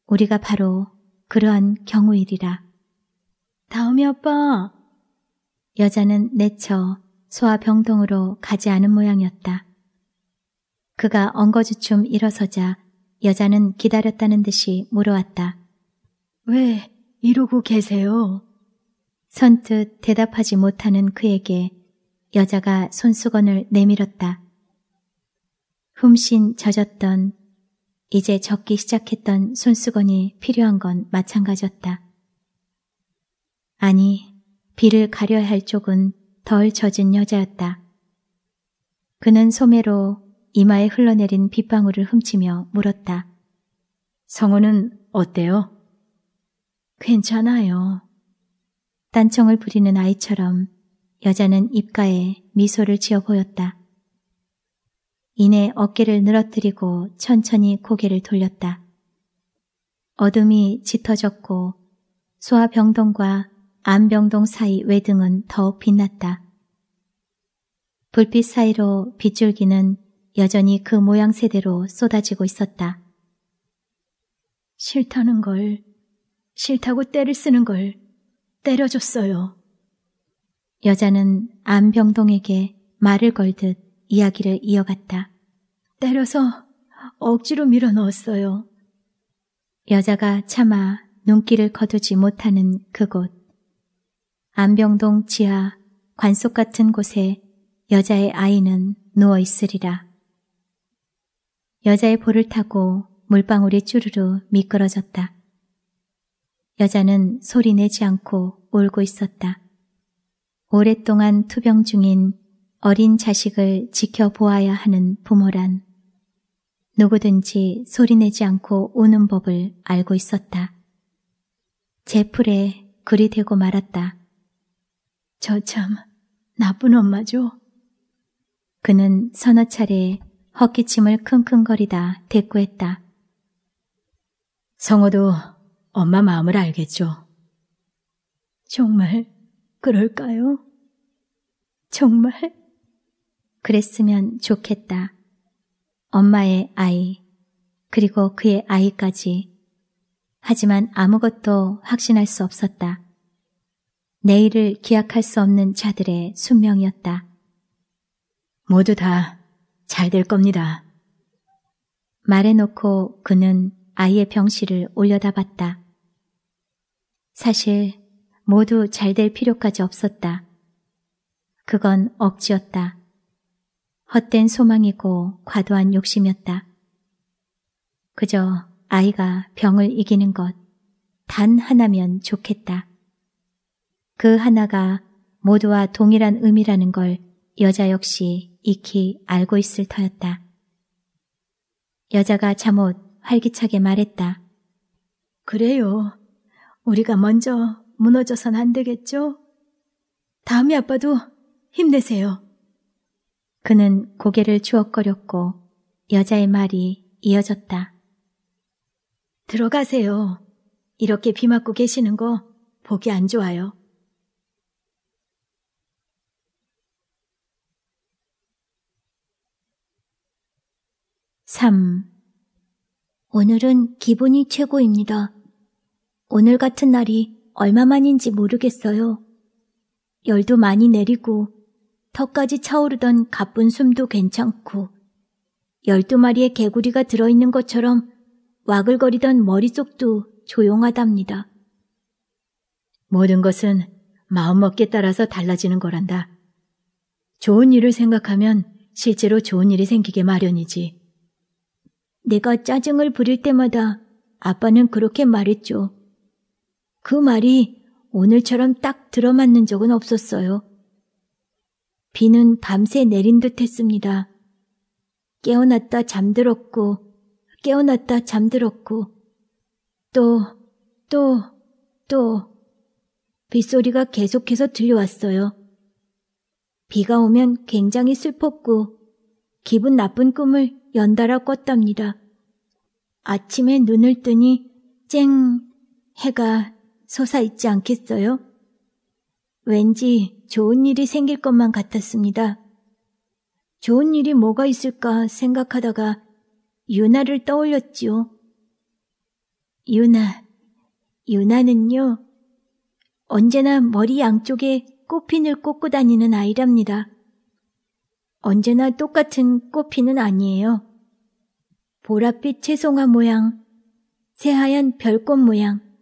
우리가 바로 그러한 경우이리라. 다음이 아빠! 여자는 내쳐 소아병동으로 가지 않은 모양이었다. 그가 엉거주춤 일어서자 여자는 기다렸다는 듯이 물어왔다. 왜 이러고 계세요? 선뜻 대답하지 못하는 그에게 여자가 손수건을 내밀었다. 흠신 젖었던 이제 젖기 시작했던 손수건이 필요한 건 마찬가지였다. 아니, 비를 가려야 할 쪽은 덜 젖은 여자였다. 그는 소매로 이마에 흘러내린 빗방울을 훔치며 물었다. 성우는 어때요? 괜찮아요. 단청을 부리는 아이처럼 여자는 입가에 미소를 지어 보였다. 이내 어깨를 늘어뜨리고 천천히 고개를 돌렸다. 어둠이 짙어졌고 소아병동과 암병동 사이 외등은 더욱 빛났다. 불빛 사이로 빗줄기는 여전히 그 모양새대로 쏟아지고 있었다. 싫다는 걸, 싫다고 때를 쓰는 걸 때려줬어요. 여자는 암병동에게 말을 걸듯 이야기를 이어갔다. 때려서 억지로 밀어 넣었어요. 여자가 차마 눈길을 거두지 못하는 그곳. 암병동 지하 관속 같은 곳에 여자의 아이는 누워 있으리라. 여자의 볼을 타고 물방울이 쭈르르 미끄러졌다. 여자는 소리내지 않고 울고 있었다. 오랫동안 투병 중인 어린 자식을 지켜보아야 하는 부모란 누구든지 소리내지 않고 우는 법을 알고 있었다. 제풀에 그리 되고 말았다. 저 참 나쁜 엄마죠. 그는 서너 차례 헛기침을 킁킁거리다 대꾸했다. 성호도 엄마 마음을 알겠죠. 정말 그럴까요? 정말? 그랬으면 좋겠다. 엄마의 아이, 그리고 그의 아이까지. 하지만 아무것도 확신할 수 없었다. 내일을 기약할 수 없는 자들의 숙명이었다. 모두 다 잘 될 겁니다. 말해놓고 그는 아이의 병실을 올려다봤다. 사실 모두 잘 될 필요까지 없었다. 그건 억지였다. 헛된 소망이고 과도한 욕심이었다. 그저 아이가 병을 이기는 것 단 하나면 좋겠다. 그 하나가 모두와 동일한 의미라는 걸 여자 역시 익히 알고 있을 터였다. 여자가 잠옷 활기차게 말했다. 그래요. 우리가 먼저 무너져선 안 되겠죠? 다음이 아빠도 힘내세요. 그는 고개를 추억거렸고 여자의 말이 이어졌다. 들어가세요. 이렇게 비 맞고 계시는 거 보기 안 좋아요. (3) 오늘은 기분이 최고입니다. 오늘 같은 날이 얼마만인지 모르겠어요. 열도 많이 내리고 턱까지 차오르던 가쁜 숨도 괜찮고 열두 마리의 개구리가 들어있는 것처럼 와글거리던 머릿속도 조용하답니다. 모든 것은 마음먹기에 따라서 달라지는 거란다. 좋은 일을 생각하면 실제로 좋은 일이 생기게 마련이지. 내가 짜증을 부릴 때마다 아빠는 그렇게 말했죠. 그 말이 오늘처럼 딱 들어맞는 적은 없었어요. 비는 밤새 내린 듯 했습니다. 깨어났다 잠들었고, 깨어났다 잠들었고, 또, 또, 또, 빗소리가 계속해서 들려왔어요. 비가 오면 굉장히 슬펐고, 기분 나쁜 꿈을 연달아 꿨답니다. 아침에 눈을 뜨니, 쨍, 해가 솟아있지 않겠어요? 왠지 좋은 일이 생길 것만 같았습니다. 좋은 일이 뭐가 있을까 생각하다가 유나를 떠올렸지요. 유나, 유나는요, 언제나 머리 양쪽에 꽃핀을 꽂고 다니는 아이랍니다. 언제나 똑같은 꽃핀은 아니에요. 보랏빛 채송화 모양, 새하얀 별꽃 모양,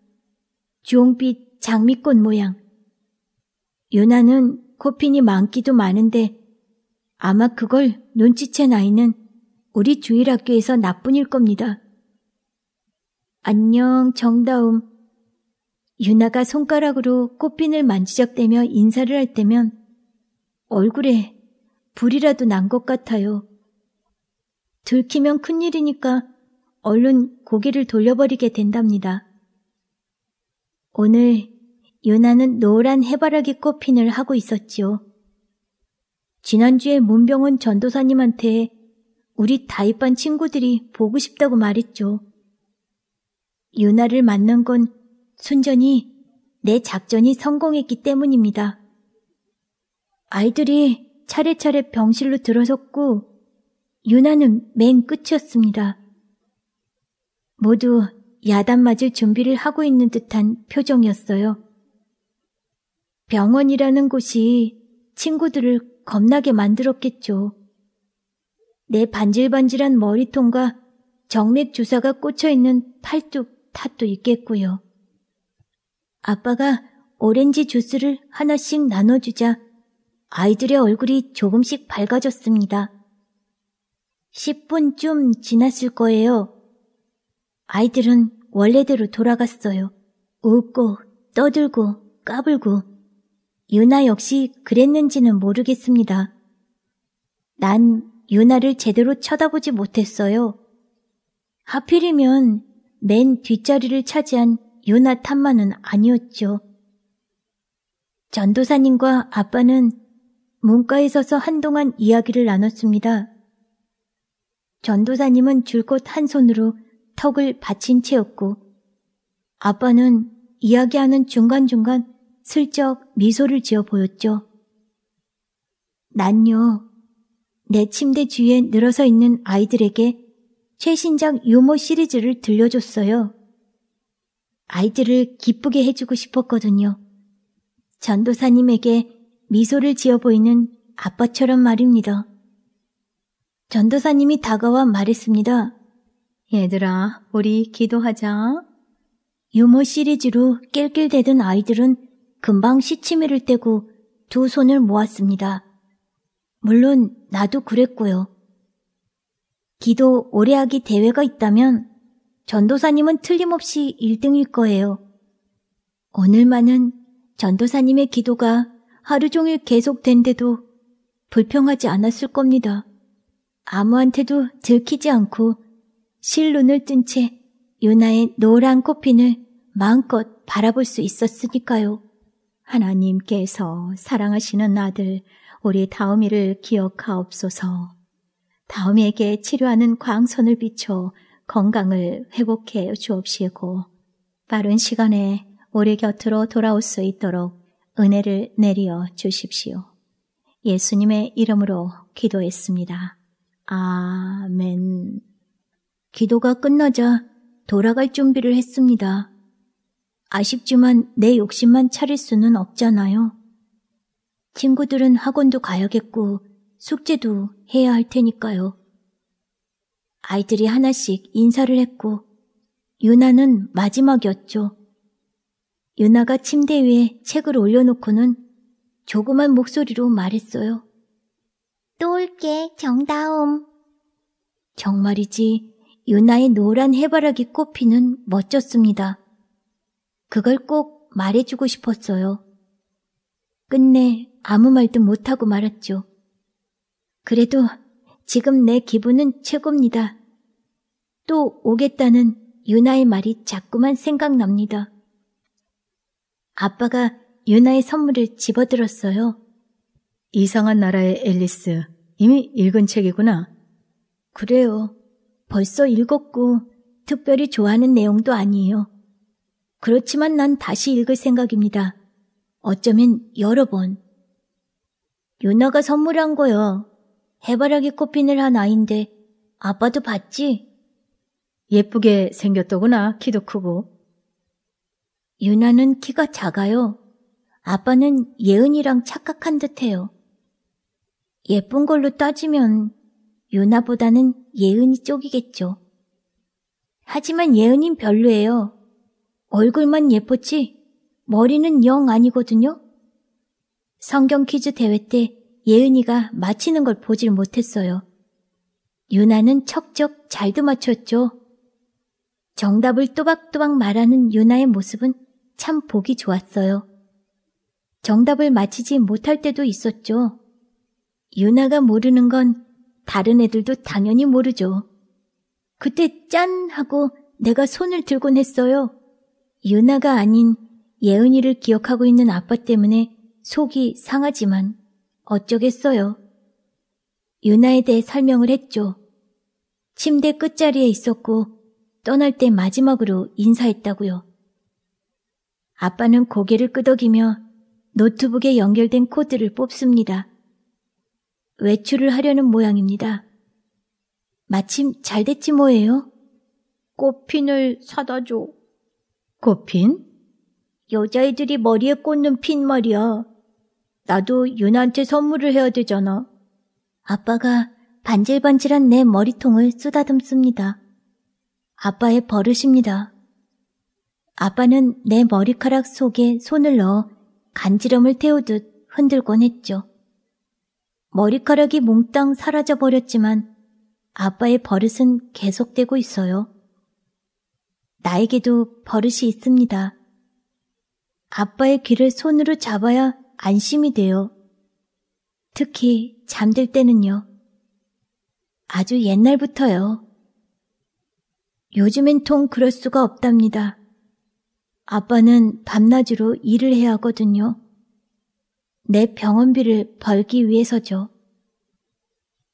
주홍빛 장미꽃 모양. 요나는 코핀이 많기도 많은데 아마 그걸 눈치챈 아이는 우리 주일학교에서 나뿐일 겁니다. 안녕, 정다움. 유나가 손가락으로 꽃핀을 만지작대며 인사를 할 때면 얼굴에 불이라도 난 것 같아요. 들키면 큰일이니까 얼른 고개를 돌려버리게 된답니다. 오늘 유나는 노란 해바라기 꽃핀을 하고 있었지요. 지난주에 문병원 전도사님한테 우리 다이반 친구들이 보고 싶다고 말했죠. 유나를 만난 건 순전히 내 작전이 성공했기 때문입니다. 아이들이 차례차례 병실로 들어섰고 유나는 맨 끝이었습니다. 모두 야단 맞을 준비를 하고 있는 듯한 표정이었어요. 병원이라는 곳이 친구들을 겁나게 만들었겠죠. 내 반질반질한 머리통과 정맥 주사가 꽂혀 있는 팔뚝 탓도 있겠고요. 아빠가 오렌지 주스를 하나씩 나눠주자 아이들의 얼굴이 조금씩 밝아졌습니다. 10분쯤 지났을 거예요. 아이들은 원래대로 돌아갔어요. 웃고 떠들고 까불고 유나 역시 그랬는지는 모르겠습니다. 난 유나를 제대로 쳐다보지 못했어요. 하필이면 맨 뒷자리를 차지한 유나 탐만은 아니었죠. 전도사님과 아빠는 문가에 서서 한동안 이야기를 나눴습니다. 전도사님은 줄곧 한 손으로 턱을 받친 채였고 아빠는 이야기하는 중간중간 슬쩍 미소를 지어 보였죠. 난요, 내 침대 뒤에 늘어서 있는 아이들에게 최신작 유머 시리즈를 들려줬어요. 아이들을 기쁘게 해주고 싶었거든요. 전도사님에게 미소를 지어 보이는 아빠처럼 말입니다. 전도사님이 다가와 말했습니다. 얘들아, 우리 기도하자. 유머 시리즈로 낄낄대던 아이들은 금방 시치미를 떼고 두 손을 모았습니다. 물론 나도 그랬고요. 기도 오래하기 대회가 있다면 전도사님은 틀림없이 1등일 거예요. 오늘만은 전도사님의 기도가 하루 종일 계속된데도 불평하지 않았을 겁니다. 아무한테도 들키지 않고 실눈을 뜬 채 유나의 노란 코핀을 마음껏 바라볼 수 있었으니까요. 하나님께서 사랑하시는 아들 우리 다음이를 기억하옵소서. 다음에게 치료하는 광선을 비춰 건강을 회복해 주옵시고 빠른 시간에 우리 곁으로 돌아올 수 있도록 은혜를 내려 주십시오. 예수님의 이름으로 기도했습니다. 아멘. 기도가 끝나자 돌아갈 준비를 했습니다. 아쉽지만 내 욕심만 차릴 수는 없잖아요. 친구들은 학원도 가야겠고 숙제도 해야 할 테니까요. 아이들이 하나씩 인사를 했고 유나는 마지막이었죠. 유나가 침대 위에 책을 올려놓고는 조그만 목소리로 말했어요. 또 올게, 정다움. 정말이지, 유나의 노란 해바라기 꽃피는 멋졌습니다. 그걸 꼭 말해주고 싶었어요. 끝내 아무 말도 못하고 말았죠. 그래도 지금 내 기분은 최고입니다. 또 오겠다는 유나의 말이 자꾸만 생각납니다. 아빠가 유나의 선물을 집어들었어요. 이상한 나라의 앨리스, 이미 읽은 책이구나. 그래요. 벌써 읽었고 특별히 좋아하는 내용도 아니에요. 그렇지만 난 다시 읽을 생각입니다. 어쩌면 여러 번. 유나가 선물한 거야. 해바라기 꽃핀을한 아인데 이 아빠도 봤지? 예쁘게 생겼더구나, 키도 크고. 유나는 키가 작아요. 아빠는 예은이랑 착각한 듯해요. 예쁜 걸로 따지면 유나보다는 예은이 쪽이겠죠. 하지만 예은인 별로예요. 얼굴만 예뻤지 머리는 영 아니거든요. 성경 퀴즈 대회 때 예은이가 맞히는 걸 보질 못했어요. 유나는 척척 잘도 맞췄죠. 정답을 또박또박 말하는 유나의 모습은 참 보기 좋았어요. 정답을 맞히지 못할 때도 있었죠. 유나가 모르는 건 다른 애들도 당연히 모르죠. 그때 짠 하고 내가 손을 들곤 했어요. 유나가 아닌 예은이를 기억하고 있는 아빠 때문에 속이 상하지만 어쩌겠어요. 유나에 대해 설명을 했죠. 침대 끝자리에 있었고 떠날 때 마지막으로 인사했다고요. 아빠는 고개를 끄덕이며 노트북에 연결된 코드를 뽑습니다. 외출을 하려는 모양입니다. 마침 잘 됐지 뭐예요? 꽃핀을 사다 줘. 꽃핀? 여자애들이 머리에 꽂는 핀 말이야. 나도 윤아한테 선물을 해야 되잖아. 아빠가 반질반질한 내 머리통을 쓰다듬습니다. 아빠의 버릇입니다. 아빠는 내 머리카락 속에 손을 넣어 간지럼을 태우듯 흔들곤 했죠. 머리카락이 몽땅 사라져 버렸지만 아빠의 버릇은 계속되고 있어요. 나에게도 버릇이 있습니다. 아빠의 귀를 손으로 잡아야 안심이 돼요. 특히 잠들 때는요. 아주 옛날부터요. 요즘엔 통 그럴 수가 없답니다. 아빠는 밤낮으로 일을 해야 하거든요. 내 병원비를 벌기 위해서죠.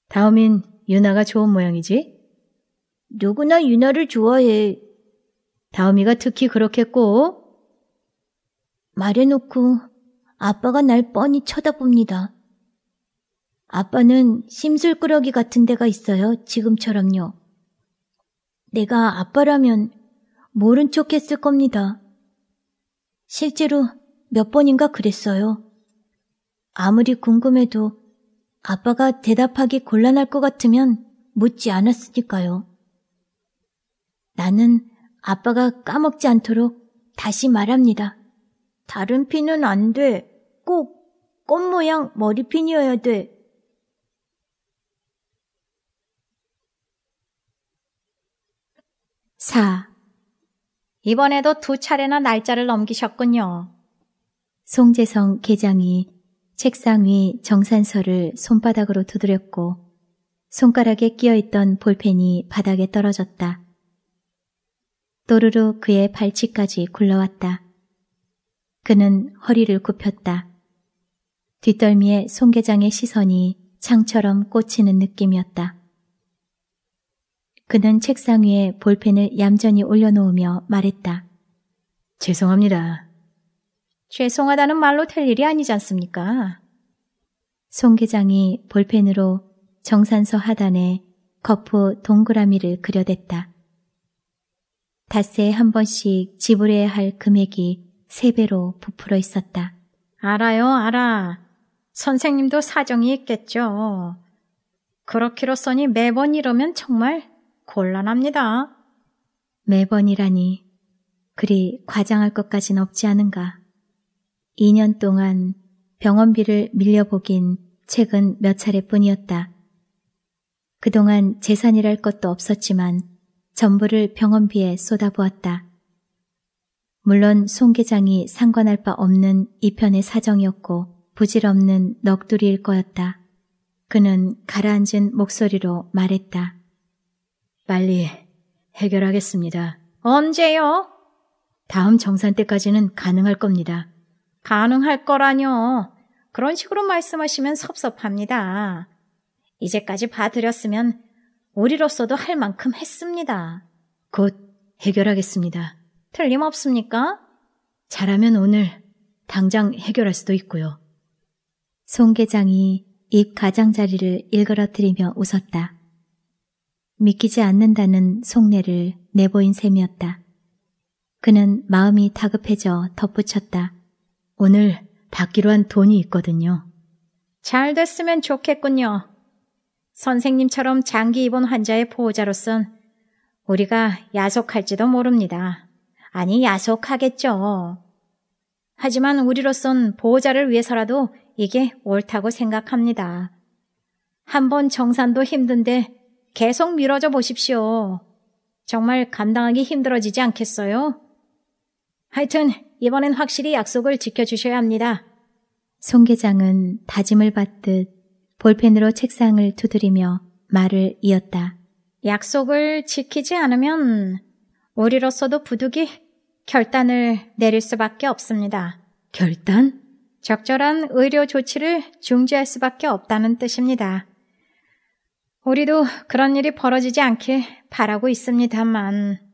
다음인 유나가 좋은 모양이지? 누구나 유나를 좋아해. 다음이가 특히 그렇겠고. 말해놓고 아빠가 날 뻔히 쳐다봅니다. 아빠는 심술꾸러기 같은 데가 있어요, 지금처럼요. 내가 아빠라면 모른 척 했을 겁니다. 실제로 몇 번인가 그랬어요. 아무리 궁금해도 아빠가 대답하기 곤란할 것 같으면 묻지 않았으니까요. 나는 아빠가 까먹지 않도록 다시 말합니다. 다른 핀은 안 돼. 꼭 꽃 모양 머리핀이어야 돼. 4. 이번에도 두 차례나 날짜를 넘기셨군요. 송재성 계장이 책상 위 정산서를 손바닥으로 두드렸고 손가락에 끼어있던 볼펜이 바닥에 떨어졌다. 또르르 그의 발치까지 굴러왔다. 그는 허리를 굽혔다. 뒷덜미에 송계장의 시선이 창처럼 꽂히는 느낌이었다. 그는 책상 위에 볼펜을 얌전히 올려놓으며 말했다. 죄송합니다. 죄송하다는 말로 될 일이 아니지 않습니까? 송 계장이 볼펜으로 정산서 하단에 거푸 동그라미를 그려댔다. 닷새 한 번씩 지불해야 할 금액이 세 배로 부풀어 있었다. 알아요, 알아. 선생님도 사정이 있겠죠. 그렇기로 써니 매번 이러면 정말 곤란합니다. 매번이라니 그리 과장할 것까진 없지 않은가. 2년 동안 병원비를 밀려보긴 최근 몇 차례뿐이었다. 그동안 재산이랄 것도 없었지만 전부를 병원비에 쏟아부었다. 물론 송 계장이 상관할 바 없는 이편의 사정이었고 부질없는 넋두리일 거였다. 그는 가라앉은 목소리로 말했다. 빨리 해결하겠습니다. 언제요? 다음 정산 때까지는 가능할 겁니다. 가능할 거라뇨. 그런 식으로 말씀하시면 섭섭합니다. 이제까지 봐드렸으면 우리로서도 할 만큼 했습니다. 곧 해결하겠습니다. 틀림없습니까? 잘하면 오늘 당장 해결할 수도 있고요. 송계장이 입 가장자리를 일그러뜨리며 웃었다. 믿기지 않는다는 속내를 내보인 셈이었다. 그는 마음이 다급해져 덧붙였다. 오늘 받기로 한 돈이 있거든요. 잘 됐으면 좋겠군요. 선생님처럼 장기 입원 환자의 보호자로선 우리가 야속할지도 모릅니다. 아니, 야속하겠죠. 하지만 우리로선 보호자를 위해서라도 이게 옳다고 생각합니다. 한번 정산도 힘든데 계속 미뤄져 보십시오. 정말 감당하기 힘들어지지 않겠어요? 하여튼 이번엔 확실히 약속을 지켜주셔야 합니다. 송계장은 다짐을 받듯 볼펜으로 책상을 두드리며 말을 이었다. 약속을 지키지 않으면 우리로서도 부득이 결단을 내릴 수밖에 없습니다. 결단? 적절한 의료 조치를 중지할 수밖에 없다는 뜻입니다. 우리도 그런 일이 벌어지지 않길 바라고 있습니다만.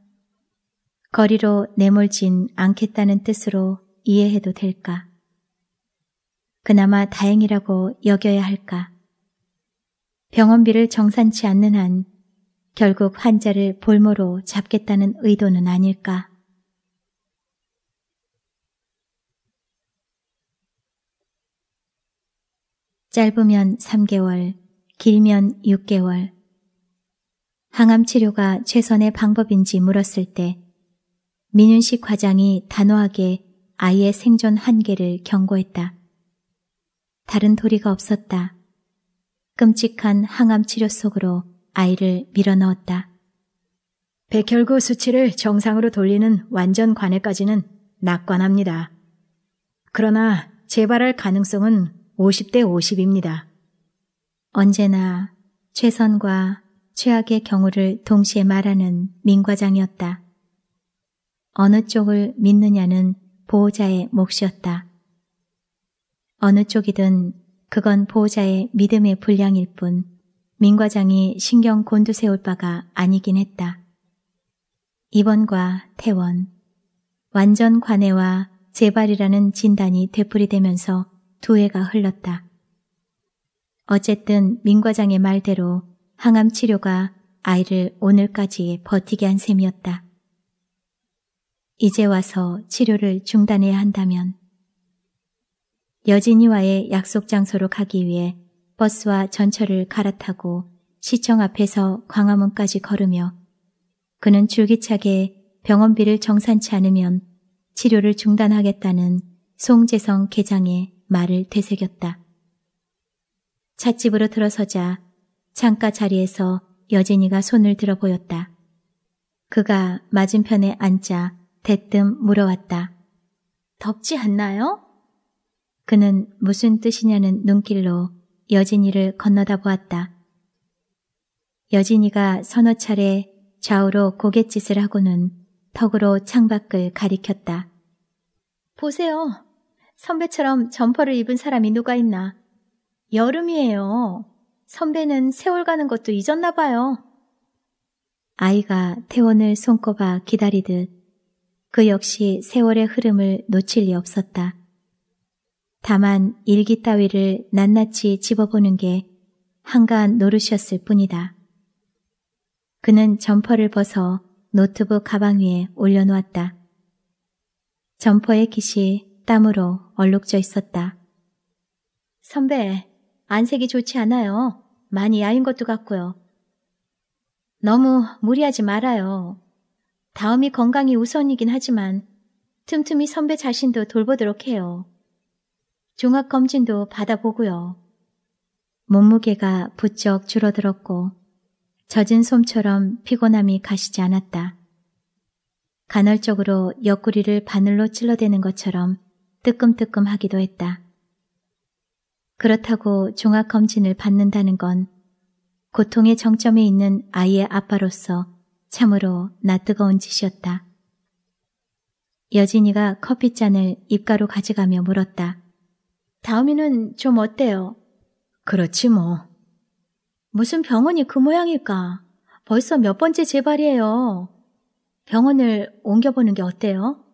거리로 내몰진 않겠다는 뜻으로 이해해도 될까? 그나마 다행이라고 여겨야 할까? 병원비를 정산치 않는 한 결국 환자를 볼모로 잡겠다는 의도는 아닐까? 짧으면 3개월, 길면 6개월. 항암 치료가 최선의 방법인지 물었을 때 민윤식 과장이 단호하게 아이의 생존 한계를 경고했다. 다른 도리가 없었다. 끔찍한 항암 치료 속으로 아이를 밀어넣었다. 백혈구 수치를 정상으로 돌리는 완전 관해까지는 낙관합니다. 그러나 재발할 가능성은 50대 50입니다. 언제나 최선과 최악의 경우를 동시에 말하는 민과장이었다. 어느 쪽을 믿느냐는 보호자의 몫이었다. 어느 쪽이든 그건 보호자의 믿음의 분량일 뿐 민과장이 신경 곤두세울 바가 아니긴 했다. 입원과 퇴원, 완전 관해와 재발이라는 진단이 되풀이되면서 두 해가 흘렀다. 어쨌든 민과장의 말대로 항암 치료가 아이를 오늘까지 버티게 한 셈이었다. 이제 와서 치료를 중단해야 한다면 여진이와의 약속 장소로 가기 위해 버스와 전철을 갈아타고 시청 앞에서 광화문까지 걸으며 그는 줄기차게 병원비를 정산치 않으면 치료를 중단하겠다는 송재성 계장의 말을 되새겼다. 찻집으로 들어서자 창가 자리에서 여진이가 손을 들어 보였다. 그가 맞은편에 앉자 대뜸 물어왔다. 덥지 않나요? 그는 무슨 뜻이냐는 눈길로 여진이를 건너다 보았다. 여진이가 서너 차례 좌우로 고갯짓을 하고는 턱으로 창밖을 가리켰다. 보세요. 선배처럼 점퍼를 입은 사람이 누가 있나. 여름이에요. 선배는 세월 가는 것도 잊었나 봐요. 아이가 태원을 손꼽아 기다리듯 그 역시 세월의 흐름을 놓칠 리 없었다. 다만 일기 따위를 낱낱이 집어보는 게 한가한 노릇이었을 뿐이다. 그는 점퍼를 벗어 노트북 가방 위에 올려놓았다. 점퍼의 깃이 땀으로 얼룩져 있었다. 선배, 안색이 좋지 않아요. 많이 야인 것도 같고요. 너무 무리하지 말아요. 다음이 건강이 우선이긴 하지만 틈틈이 선배 자신도 돌보도록 해요. 종합검진도 받아보고요. 몸무게가 부쩍 줄어들었고 젖은 솜처럼 피곤함이 가시지 않았다. 간헐적으로 옆구리를 바늘로 찔러대는 것처럼 뜨끔뜨끔하기도 했다. 그렇다고 종합검진을 받는다는 건 고통의 정점에 있는 아이의 아빠로서 참으로 나 뜨거운 짓이었다. 여진이가 커피잔을 입가로 가져가며 물었다. 다음이는 좀 어때요? 그렇지 뭐. 무슨 병원이 그 모양일까? 벌써 몇 번째 재발이에요. 병원을 옮겨보는 게 어때요?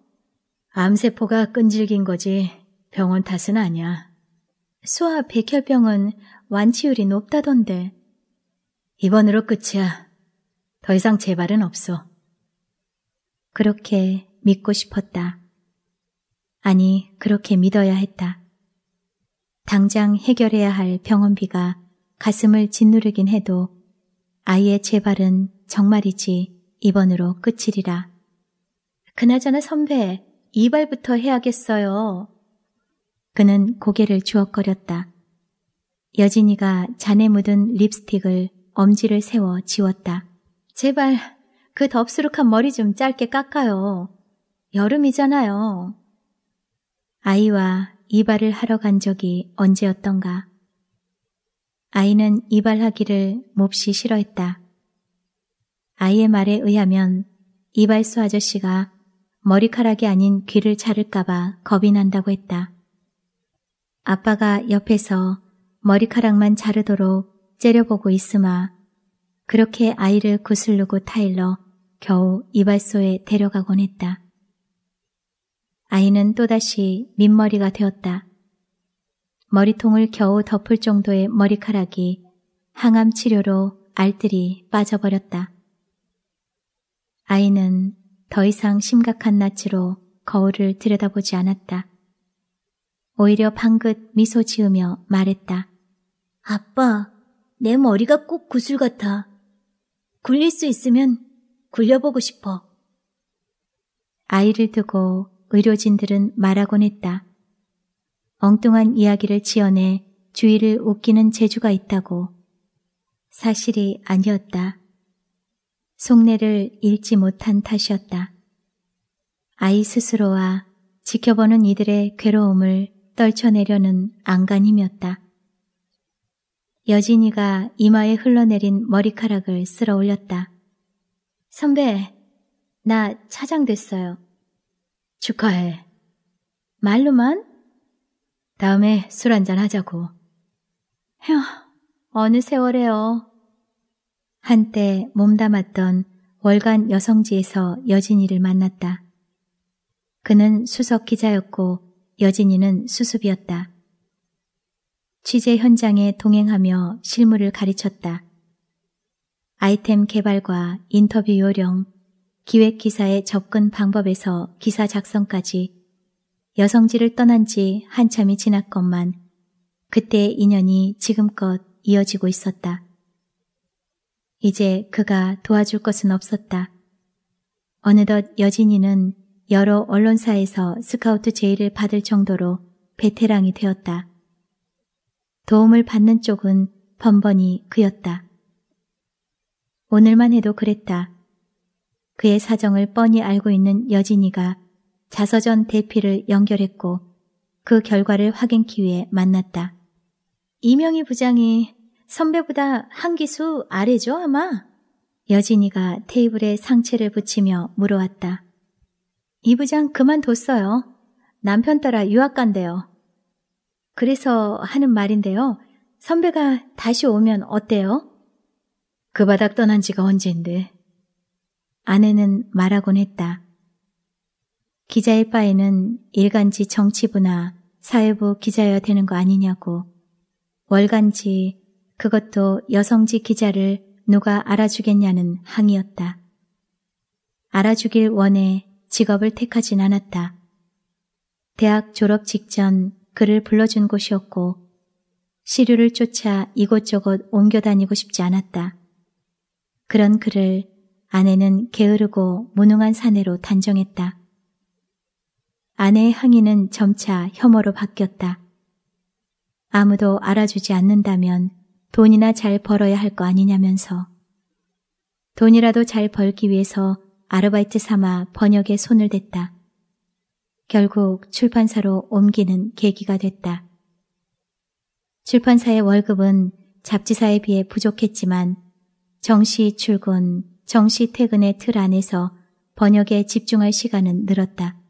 암세포가 끈질긴 거지 병원 탓은 아니야. 소아 백혈병은 완치율이 높다던데. 입원으로 끝이야. 더 이상 재발은 없어. 그렇게 믿고 싶었다. 아니, 그렇게 믿어야 했다. 당장 해결해야 할 병원비가 가슴을 짓누르긴 해도 아이의 재발은 정말이지 입번으로 끝이리라. 그나저나 선배, 이발부터 해야겠어요. 그는 고개를 주걱거렸다. 여진이가 잔에 묻은 립스틱을 엄지를 세워 지웠다. 제발 그 덥수룩한 머리 좀 짧게 깎아요. 여름이잖아요. 아이와 이발을 하러 간 적이 언제였던가. 아이는 이발하기를 몹시 싫어했다. 아이의 말에 의하면 이발소 아저씨가 머리카락이 아닌 귀를 자를까봐 겁이 난다고 했다. 아빠가 옆에서 머리카락만 자르도록 째려보고 있으마 그렇게 아이를 구슬르고 타일러 겨우 이발소에 데려가곤 했다. 아이는 또다시 민머리가 되었다. 머리통을 겨우 덮을 정도의 머리카락이 항암 치료로 알뜰히 빠져버렸다. 아이는 더 이상 심각한 낯으로 거울을 들여다보지 않았다. 오히려 방긋 미소 지으며 말했다. 아빠, 내 머리가 꼭 구슬 같아. 굴릴 수 있으면 굴려보고 싶어. 아이를 두고 의료진들은 말하곤 했다. 엉뚱한 이야기를 지어내 주위를 웃기는 재주가 있다고. 사실이 아니었다. 속내를 잃지 못한 탓이었다. 아이 스스로와 지켜보는 이들의 괴로움을 떨쳐내려는 안간힘이었다. 여진이가 이마에 흘러내린 머리카락을 쓸어 올렸다. 선배, 나 차장 됐어요. 축하해. 말로만? 다음에 술 한잔 하자고. 휴, 어느 세월에요. 한때 몸담았던 월간 여성지에서 여진이를 만났다. 그는 수석 기자였고 여진이는 수습이었다. 취재 현장에 동행하며 실무를 가르쳤다. 아이템 개발과 인터뷰 요령, 기획 기사의 접근 방법에서 기사 작성까지 여성지를 떠난 지 한참이 지났건만 그때의 인연이 지금껏 이어지고 있었다. 이제 그가 도와줄 것은 없었다. 어느덧 여진이는 여러 언론사에서 스카우트 제의를 받을 정도로 베테랑이 되었다. 도움을 받는 쪽은 번번이 그였다. 오늘만 해도 그랬다. 그의 사정을 뻔히 알고 있는 여진이가 자서전 대피를 연결했고 그 결과를 확인키 위해 만났다. 이명희 부장이 선배보다 한 기수 아래죠 아마? 여진이가 테이블에 상체를 붙이며 물어왔다. 이 부장 그만뒀어요. 남편 따라 유학 간대요. 그래서 하는 말인데요. 선배가 다시 오면 어때요? 그 바닥 떠난 지가 언젠데. 아내는 말하곤 했다. 기자일 바에는 일간지 정치부나 사회부 기자여야 되는 거 아니냐고. 월간지, 그것도 여성지 기자를 누가 알아주겠냐는 항의였다. 알아주길 원해 직업을 택하진 않았다. 대학 졸업 직전 그를 불러준 곳이었고 시류를 쫓아 이곳저곳 옮겨다니고 싶지 않았다. 그런 그를 아내는 게으르고 무능한 사내로 단정했다. 아내의 항의는 점차 혐오로 바뀌었다. 아무도 알아주지 않는다면 돈이나 잘 벌어야 할 거 아니냐면서 돈이라도 잘 벌기 위해서 아르바이트 삼아 번역에 손을 댔다. 결국 출판사로 옮기는 계기가 됐다. 출판사의 월급은 잡지사에 비해 부족했지만 정시 출근, 정시 퇴근의 틀 안에서 번역에 집중할 시간은 늘었다.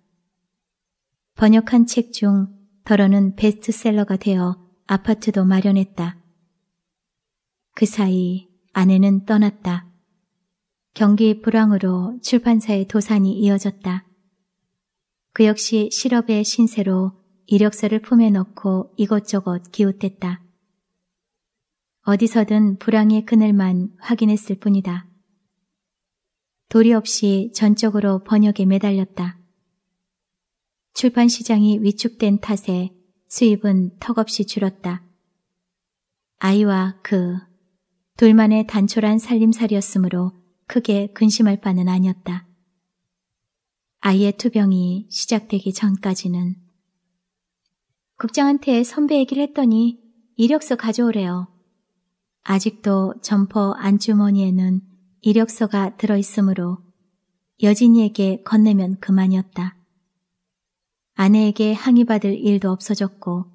번역한 책 중덜어는 베스트셀러가 되어 아파트도 마련했다. 그 사이 아내는 떠났다. 경기 불황으로 출판사의 도산이 이어졌다. 그 역시 실업의 신세로 이력서를 품에 넣고 이것저것 기웃댔다. 어디서든 불황의 그늘만 확인했을 뿐이다. 도리 없이 전적으로 번역에 매달렸다. 출판 시장이 위축된 탓에 수입은 턱없이 줄었다. 아이와 그 둘만의 단촐한 살림살이였으므로 크게 근심할 바는 아니었다. 아이의 투병이 시작되기 전까지는 국장한테 선배 얘기를 했더니 이력서 가져오래요. 아직도 점퍼 안주머니에는 이력서가 들어있으므로 여진이에게 건네면 그만이었다. 아내에게 항의받을 일도 없어졌고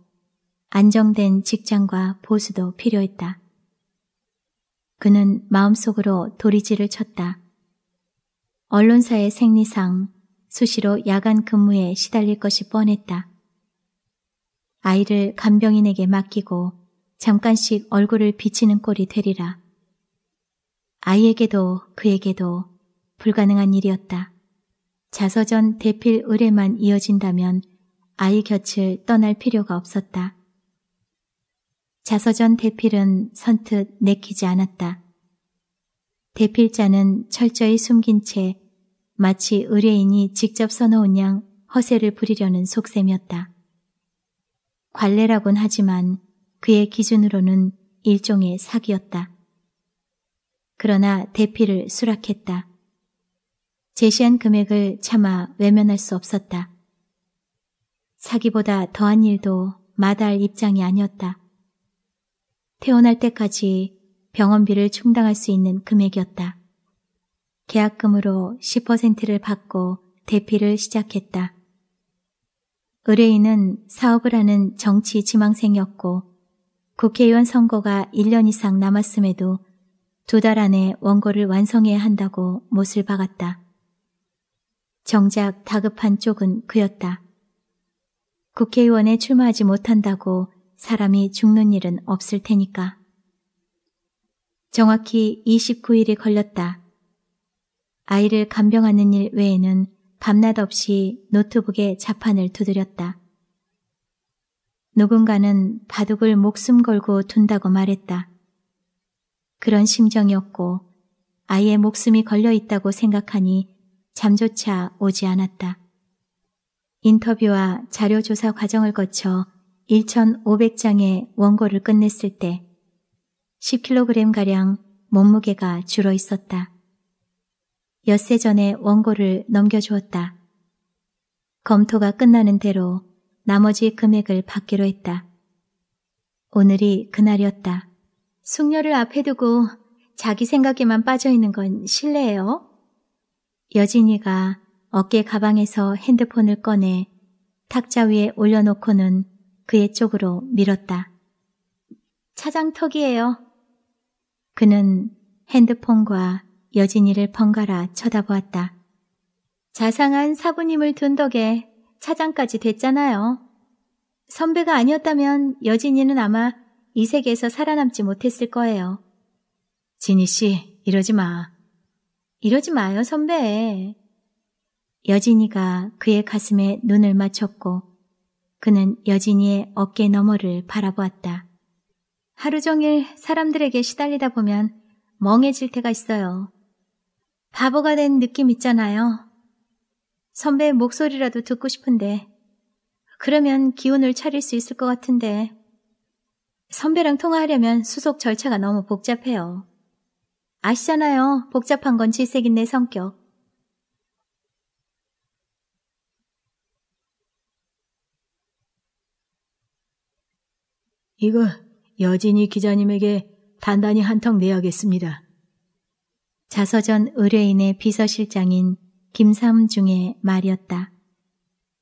안정된 직장과 보수도 필요했다. 그는 마음속으로 도리지를 쳤다. 언론사의 생리상 수시로 야간 근무에 시달릴 것이 뻔했다. 아이를 간병인에게 맡기고 잠깐씩 얼굴을 비치는 꼴이 되리라. 아이에게도 그에게도 불가능한 일이었다. 자서전 대필 의뢰만 이어진다면 아이 곁을 떠날 필요가 없었다. 자서전 대필은 선뜻 내키지 않았다. 대필자는 철저히 숨긴 채 마치 의뢰인이 직접 써놓은 양 허세를 부리려는 속셈이었다. 관례라곤 하지만 그의 기준으로는 일종의 사기였다. 그러나 대피를 수락했다. 제시한 금액을 차마 외면할 수 없었다. 사기보다 더한 일도 마다할 입장이 아니었다. 퇴원할 때까지 병원비를 충당할 수 있는 금액이었다. 계약금으로 10%를 받고 대피를 시작했다. 의뢰인은 사업을 하는 정치 지망생이었고 국회의원 선거가 1년 이상 남았음에도 두 달 안에 원고를 완성해야 한다고 못을 박았다. 정작 다급한 쪽은 그였다. 국회의원에 출마하지 못한다고 사람이 죽는 일은 없을 테니까. 정확히 29일이 걸렸다. 아이를 간병하는 일 외에는 밤낮 없이 노트북에 자판을 두드렸다. 누군가는 바둑을 목숨 걸고 둔다고 말했다. 그런 심정이었고 아이의 목숨이 걸려 있다고 생각하니 잠조차 오지 않았다. 인터뷰와 자료조사 과정을 거쳐 1,500장의 원고를 끝냈을 때 10kg가량 몸무게가 줄어 있었다. 엿새 전에 원고를 넘겨주었다. 검토가 끝나는 대로 나머지 금액을 받기로 했다. 오늘이 그날이었다. 숙녀를 앞에 두고 자기 생각에만 빠져있는 건 실례예요. 여진이가 어깨 가방에서 핸드폰을 꺼내 탁자 위에 올려놓고는 그의 쪽으로 밀었다. 차장턱이에요. 그는 핸드폰과 여진이를 번갈아 쳐다보았다. 자상한 사부님을 둔 덕에 차장까지 됐잖아요. 선배가 아니었다면 여진이는 아마 이 세계에서 살아남지 못했을 거예요. 진희 씨, 이러지 마. 이러지 마요, 선배. 여진이가 그의 가슴에 눈을 맞췄고 그는 여진이의 어깨 너머를 바라보았다. 하루 종일 사람들에게 시달리다 보면 멍해질 때가 있어요. 바보가 된 느낌 있잖아요. 선배의 목소리라도 듣고 싶은데. 그러면 기운을 차릴 수 있을 것 같은데. 선배랑 통화하려면 수속 절차가 너무 복잡해요. 아시잖아요. 복잡한 건 질색인 내 성격. 이거 여진이 기자님에게 단단히 한턱 내야겠습니다. 자서전 의뢰인의 비서실장인 김삼중의 말이었다.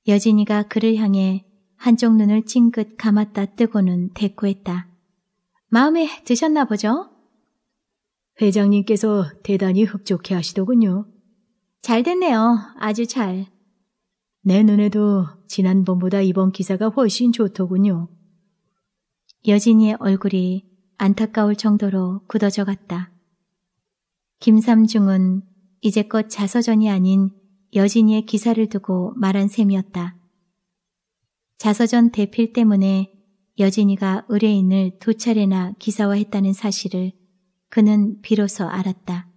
여진이가 그를 향해 한쪽 눈을 찡긋 감았다 뜨고는 대꾸했다. 마음에 드셨나 보죠? 회장님께서 대단히 흡족해 하시더군요. 잘 됐네요. 아주 잘. 내 눈에도 지난번보다 이번 기사가 훨씬 좋더군요. 여진이의 얼굴이 안타까울 정도로 굳어져 갔다. 김삼중은 이제껏 자서전이 아닌 여진이의 기사를 두고 말한 셈이었다. 자서전 대필 때문에 여진이가 의뢰인을 두 차례나 기사화했다는 사실을 그는 비로소 알았다.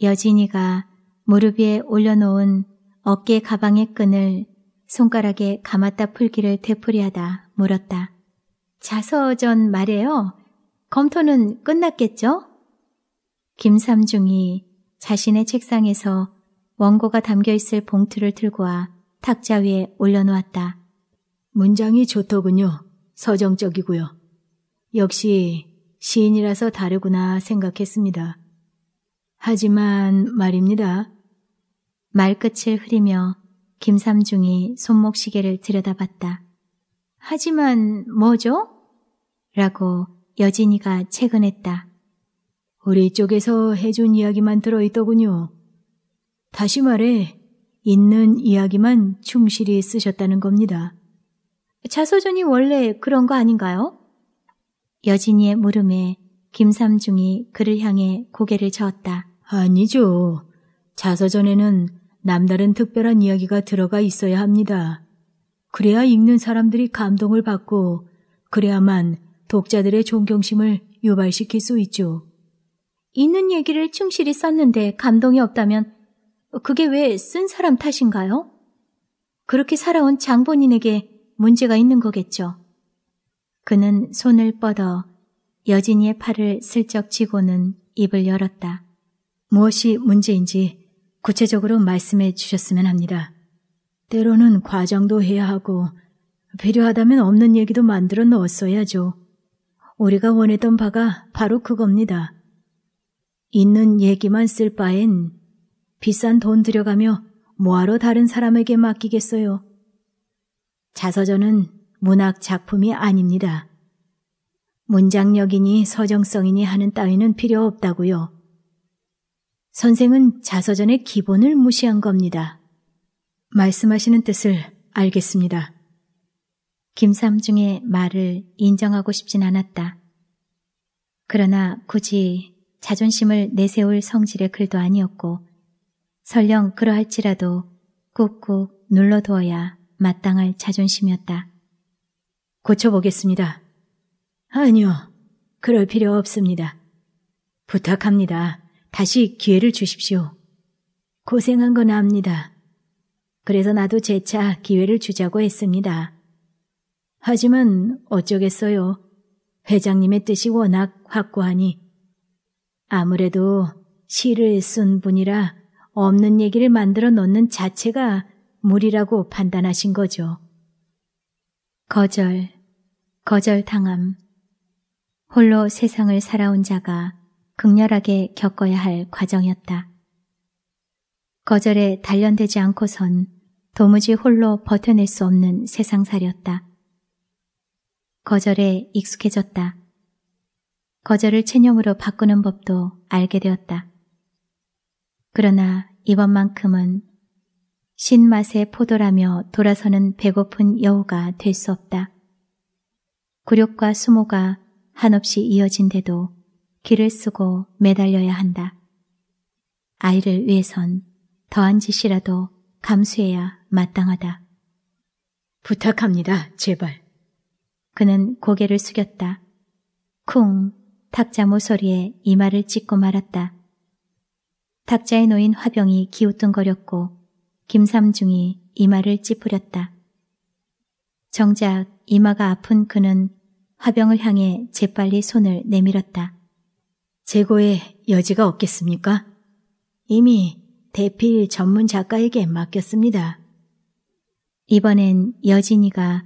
여진이가 무릎 위에 올려놓은 어깨 가방의 끈을 손가락에 감았다 풀기를 되풀이하다 물었다. 자서전 말해요. 검토는 끝났겠죠? 김삼중이 자신의 책상에서 원고가 담겨있을 봉투를 들고 와 탁자 위에 올려놓았다. 문장이 좋더군요. 서정적이고요. 역시 시인이라서 다르구나 생각했습니다. 하지만 말입니다. 말끝을 흐리며 김삼중이 손목시계를 들여다봤다. 하지만 뭐죠? 라고 여진이가 채근했다. 우리 쪽에서 해준 이야기만 들어있더군요. 다시 말해, 있는 이야기만 충실히 쓰셨다는 겁니다. 자서전이 원래 그런 거 아닌가요? 여진이의 물음에 김삼중이 그를 향해 고개를 저었다. 아니죠. 자서전에는 남다른 특별한 이야기가 들어가 있어야 합니다. 그래야 읽는 사람들이 감동을 받고 그래야만 독자들의 존경심을 유발시킬 수 있죠. 있는 얘기를 충실히 썼는데 감동이 없다면 그게 왜 쓴 사람 탓인가요? 그렇게 살아온 장본인에게 문제가 있는 거겠죠. 그는 손을 뻗어 여진이의 팔을 슬쩍 쥐고는 입을 열었다. 무엇이 문제인지 구체적으로 말씀해 주셨으면 합니다. 때로는 과장도 해야 하고 필요하다면 없는 얘기도 만들어 넣었어야죠. 우리가 원했던 바가 바로 그겁니다. 있는 얘기만 쓸 바엔 비싼 돈 들여가며 뭐하러 다른 사람에게 맡기겠어요. 자서전은 문학 작품이 아닙니다. 문장력이니 서정성이니 하는 따위는 필요 없다고요. 선생은 자서전의 기본을 무시한 겁니다. 말씀하시는 뜻을 알겠습니다. 김삼중의 말을 인정하고 싶진 않았다. 그러나 굳이 자존심을 내세울 성질의 글도 아니었고 설령 그러할지라도 꾹꾹 눌러두어야 마땅할 자존심이었다. 고쳐보겠습니다. 아니요, 그럴 필요 없습니다. 부탁합니다. 다시 기회를 주십시오. 고생한 건 압니다. 그래서 나도 재차 기회를 주자고 했습니다. 하지만 어쩌겠어요. 회장님의 뜻이 워낙 확고하니 아무래도 시를 쓴 분이라 없는 얘기를 만들어 놓는 자체가 무리라고 판단하신 거죠. 거절, 거절당함. 홀로 세상을 살아온 자가 극렬하게 겪어야 할 과정이었다. 거절에 단련되지 않고선 도무지 홀로 버텨낼 수 없는 세상살이었다. 거절에 익숙해졌다. 거절을 체념으로 바꾸는 법도 알게 되었다. 그러나 이번만큼은 신맛의 포도라며 돌아서는 배고픈 여우가 될 수 없다. 굴욕과 수모가 한없이 이어진데도 길을 쓰고 매달려야 한다. 아이를 위해선 더한 짓이라도 감수해야 마땅하다. 부탁합니다, 제발. 그는 고개를 숙였다. 쿵 탁자 모서리에 이마를 찍고 말았다. 탁자에 놓인 화병이 기우뚱거렸고 김삼중이 이마를 찌푸렸다. 정작 이마가 아픈 그는 화병을 향해 재빨리 손을 내밀었다. 재고에 여지가 없겠습니까? 이미 대필 전문 작가에게 맡겼습니다. 이번엔 여진이가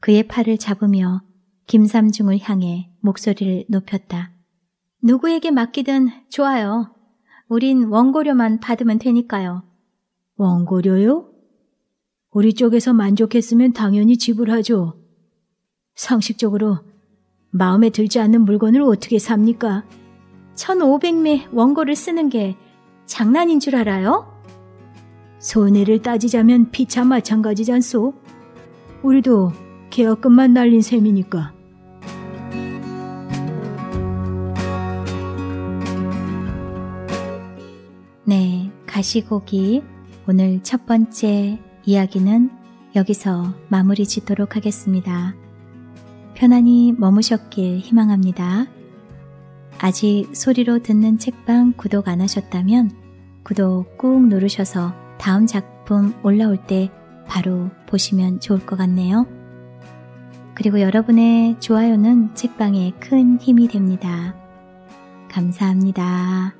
그의 팔을 잡으며 김삼중을 향해 목소리를 높였다. 누구에게 맡기든 좋아요. 우린 원고료만 받으면 되니까요. 원고료요? 우리 쪽에서 만족했으면 당연히 지불하죠. 상식적으로 마음에 들지 않는 물건을 어떻게 삽니까? 1500매 원고를 쓰는 게 장난인 줄 알아요? 손해를 따지자면 피차 마찬가지잖소. 우리도 계약금만 날린 셈이니까. 가시고기 오늘 첫 번째 이야기는 여기서 마무리 짓도록 하겠습니다. 편안히 머무셨길 희망합니다. 아직 소리로 듣는 책방 구독 안 하셨다면 구독 꾹 누르셔서 다음 작품 올라올 때 바로 보시면 좋을 것 같네요. 그리고 여러분의 좋아요는 책방에 큰 힘이 됩니다. 감사합니다.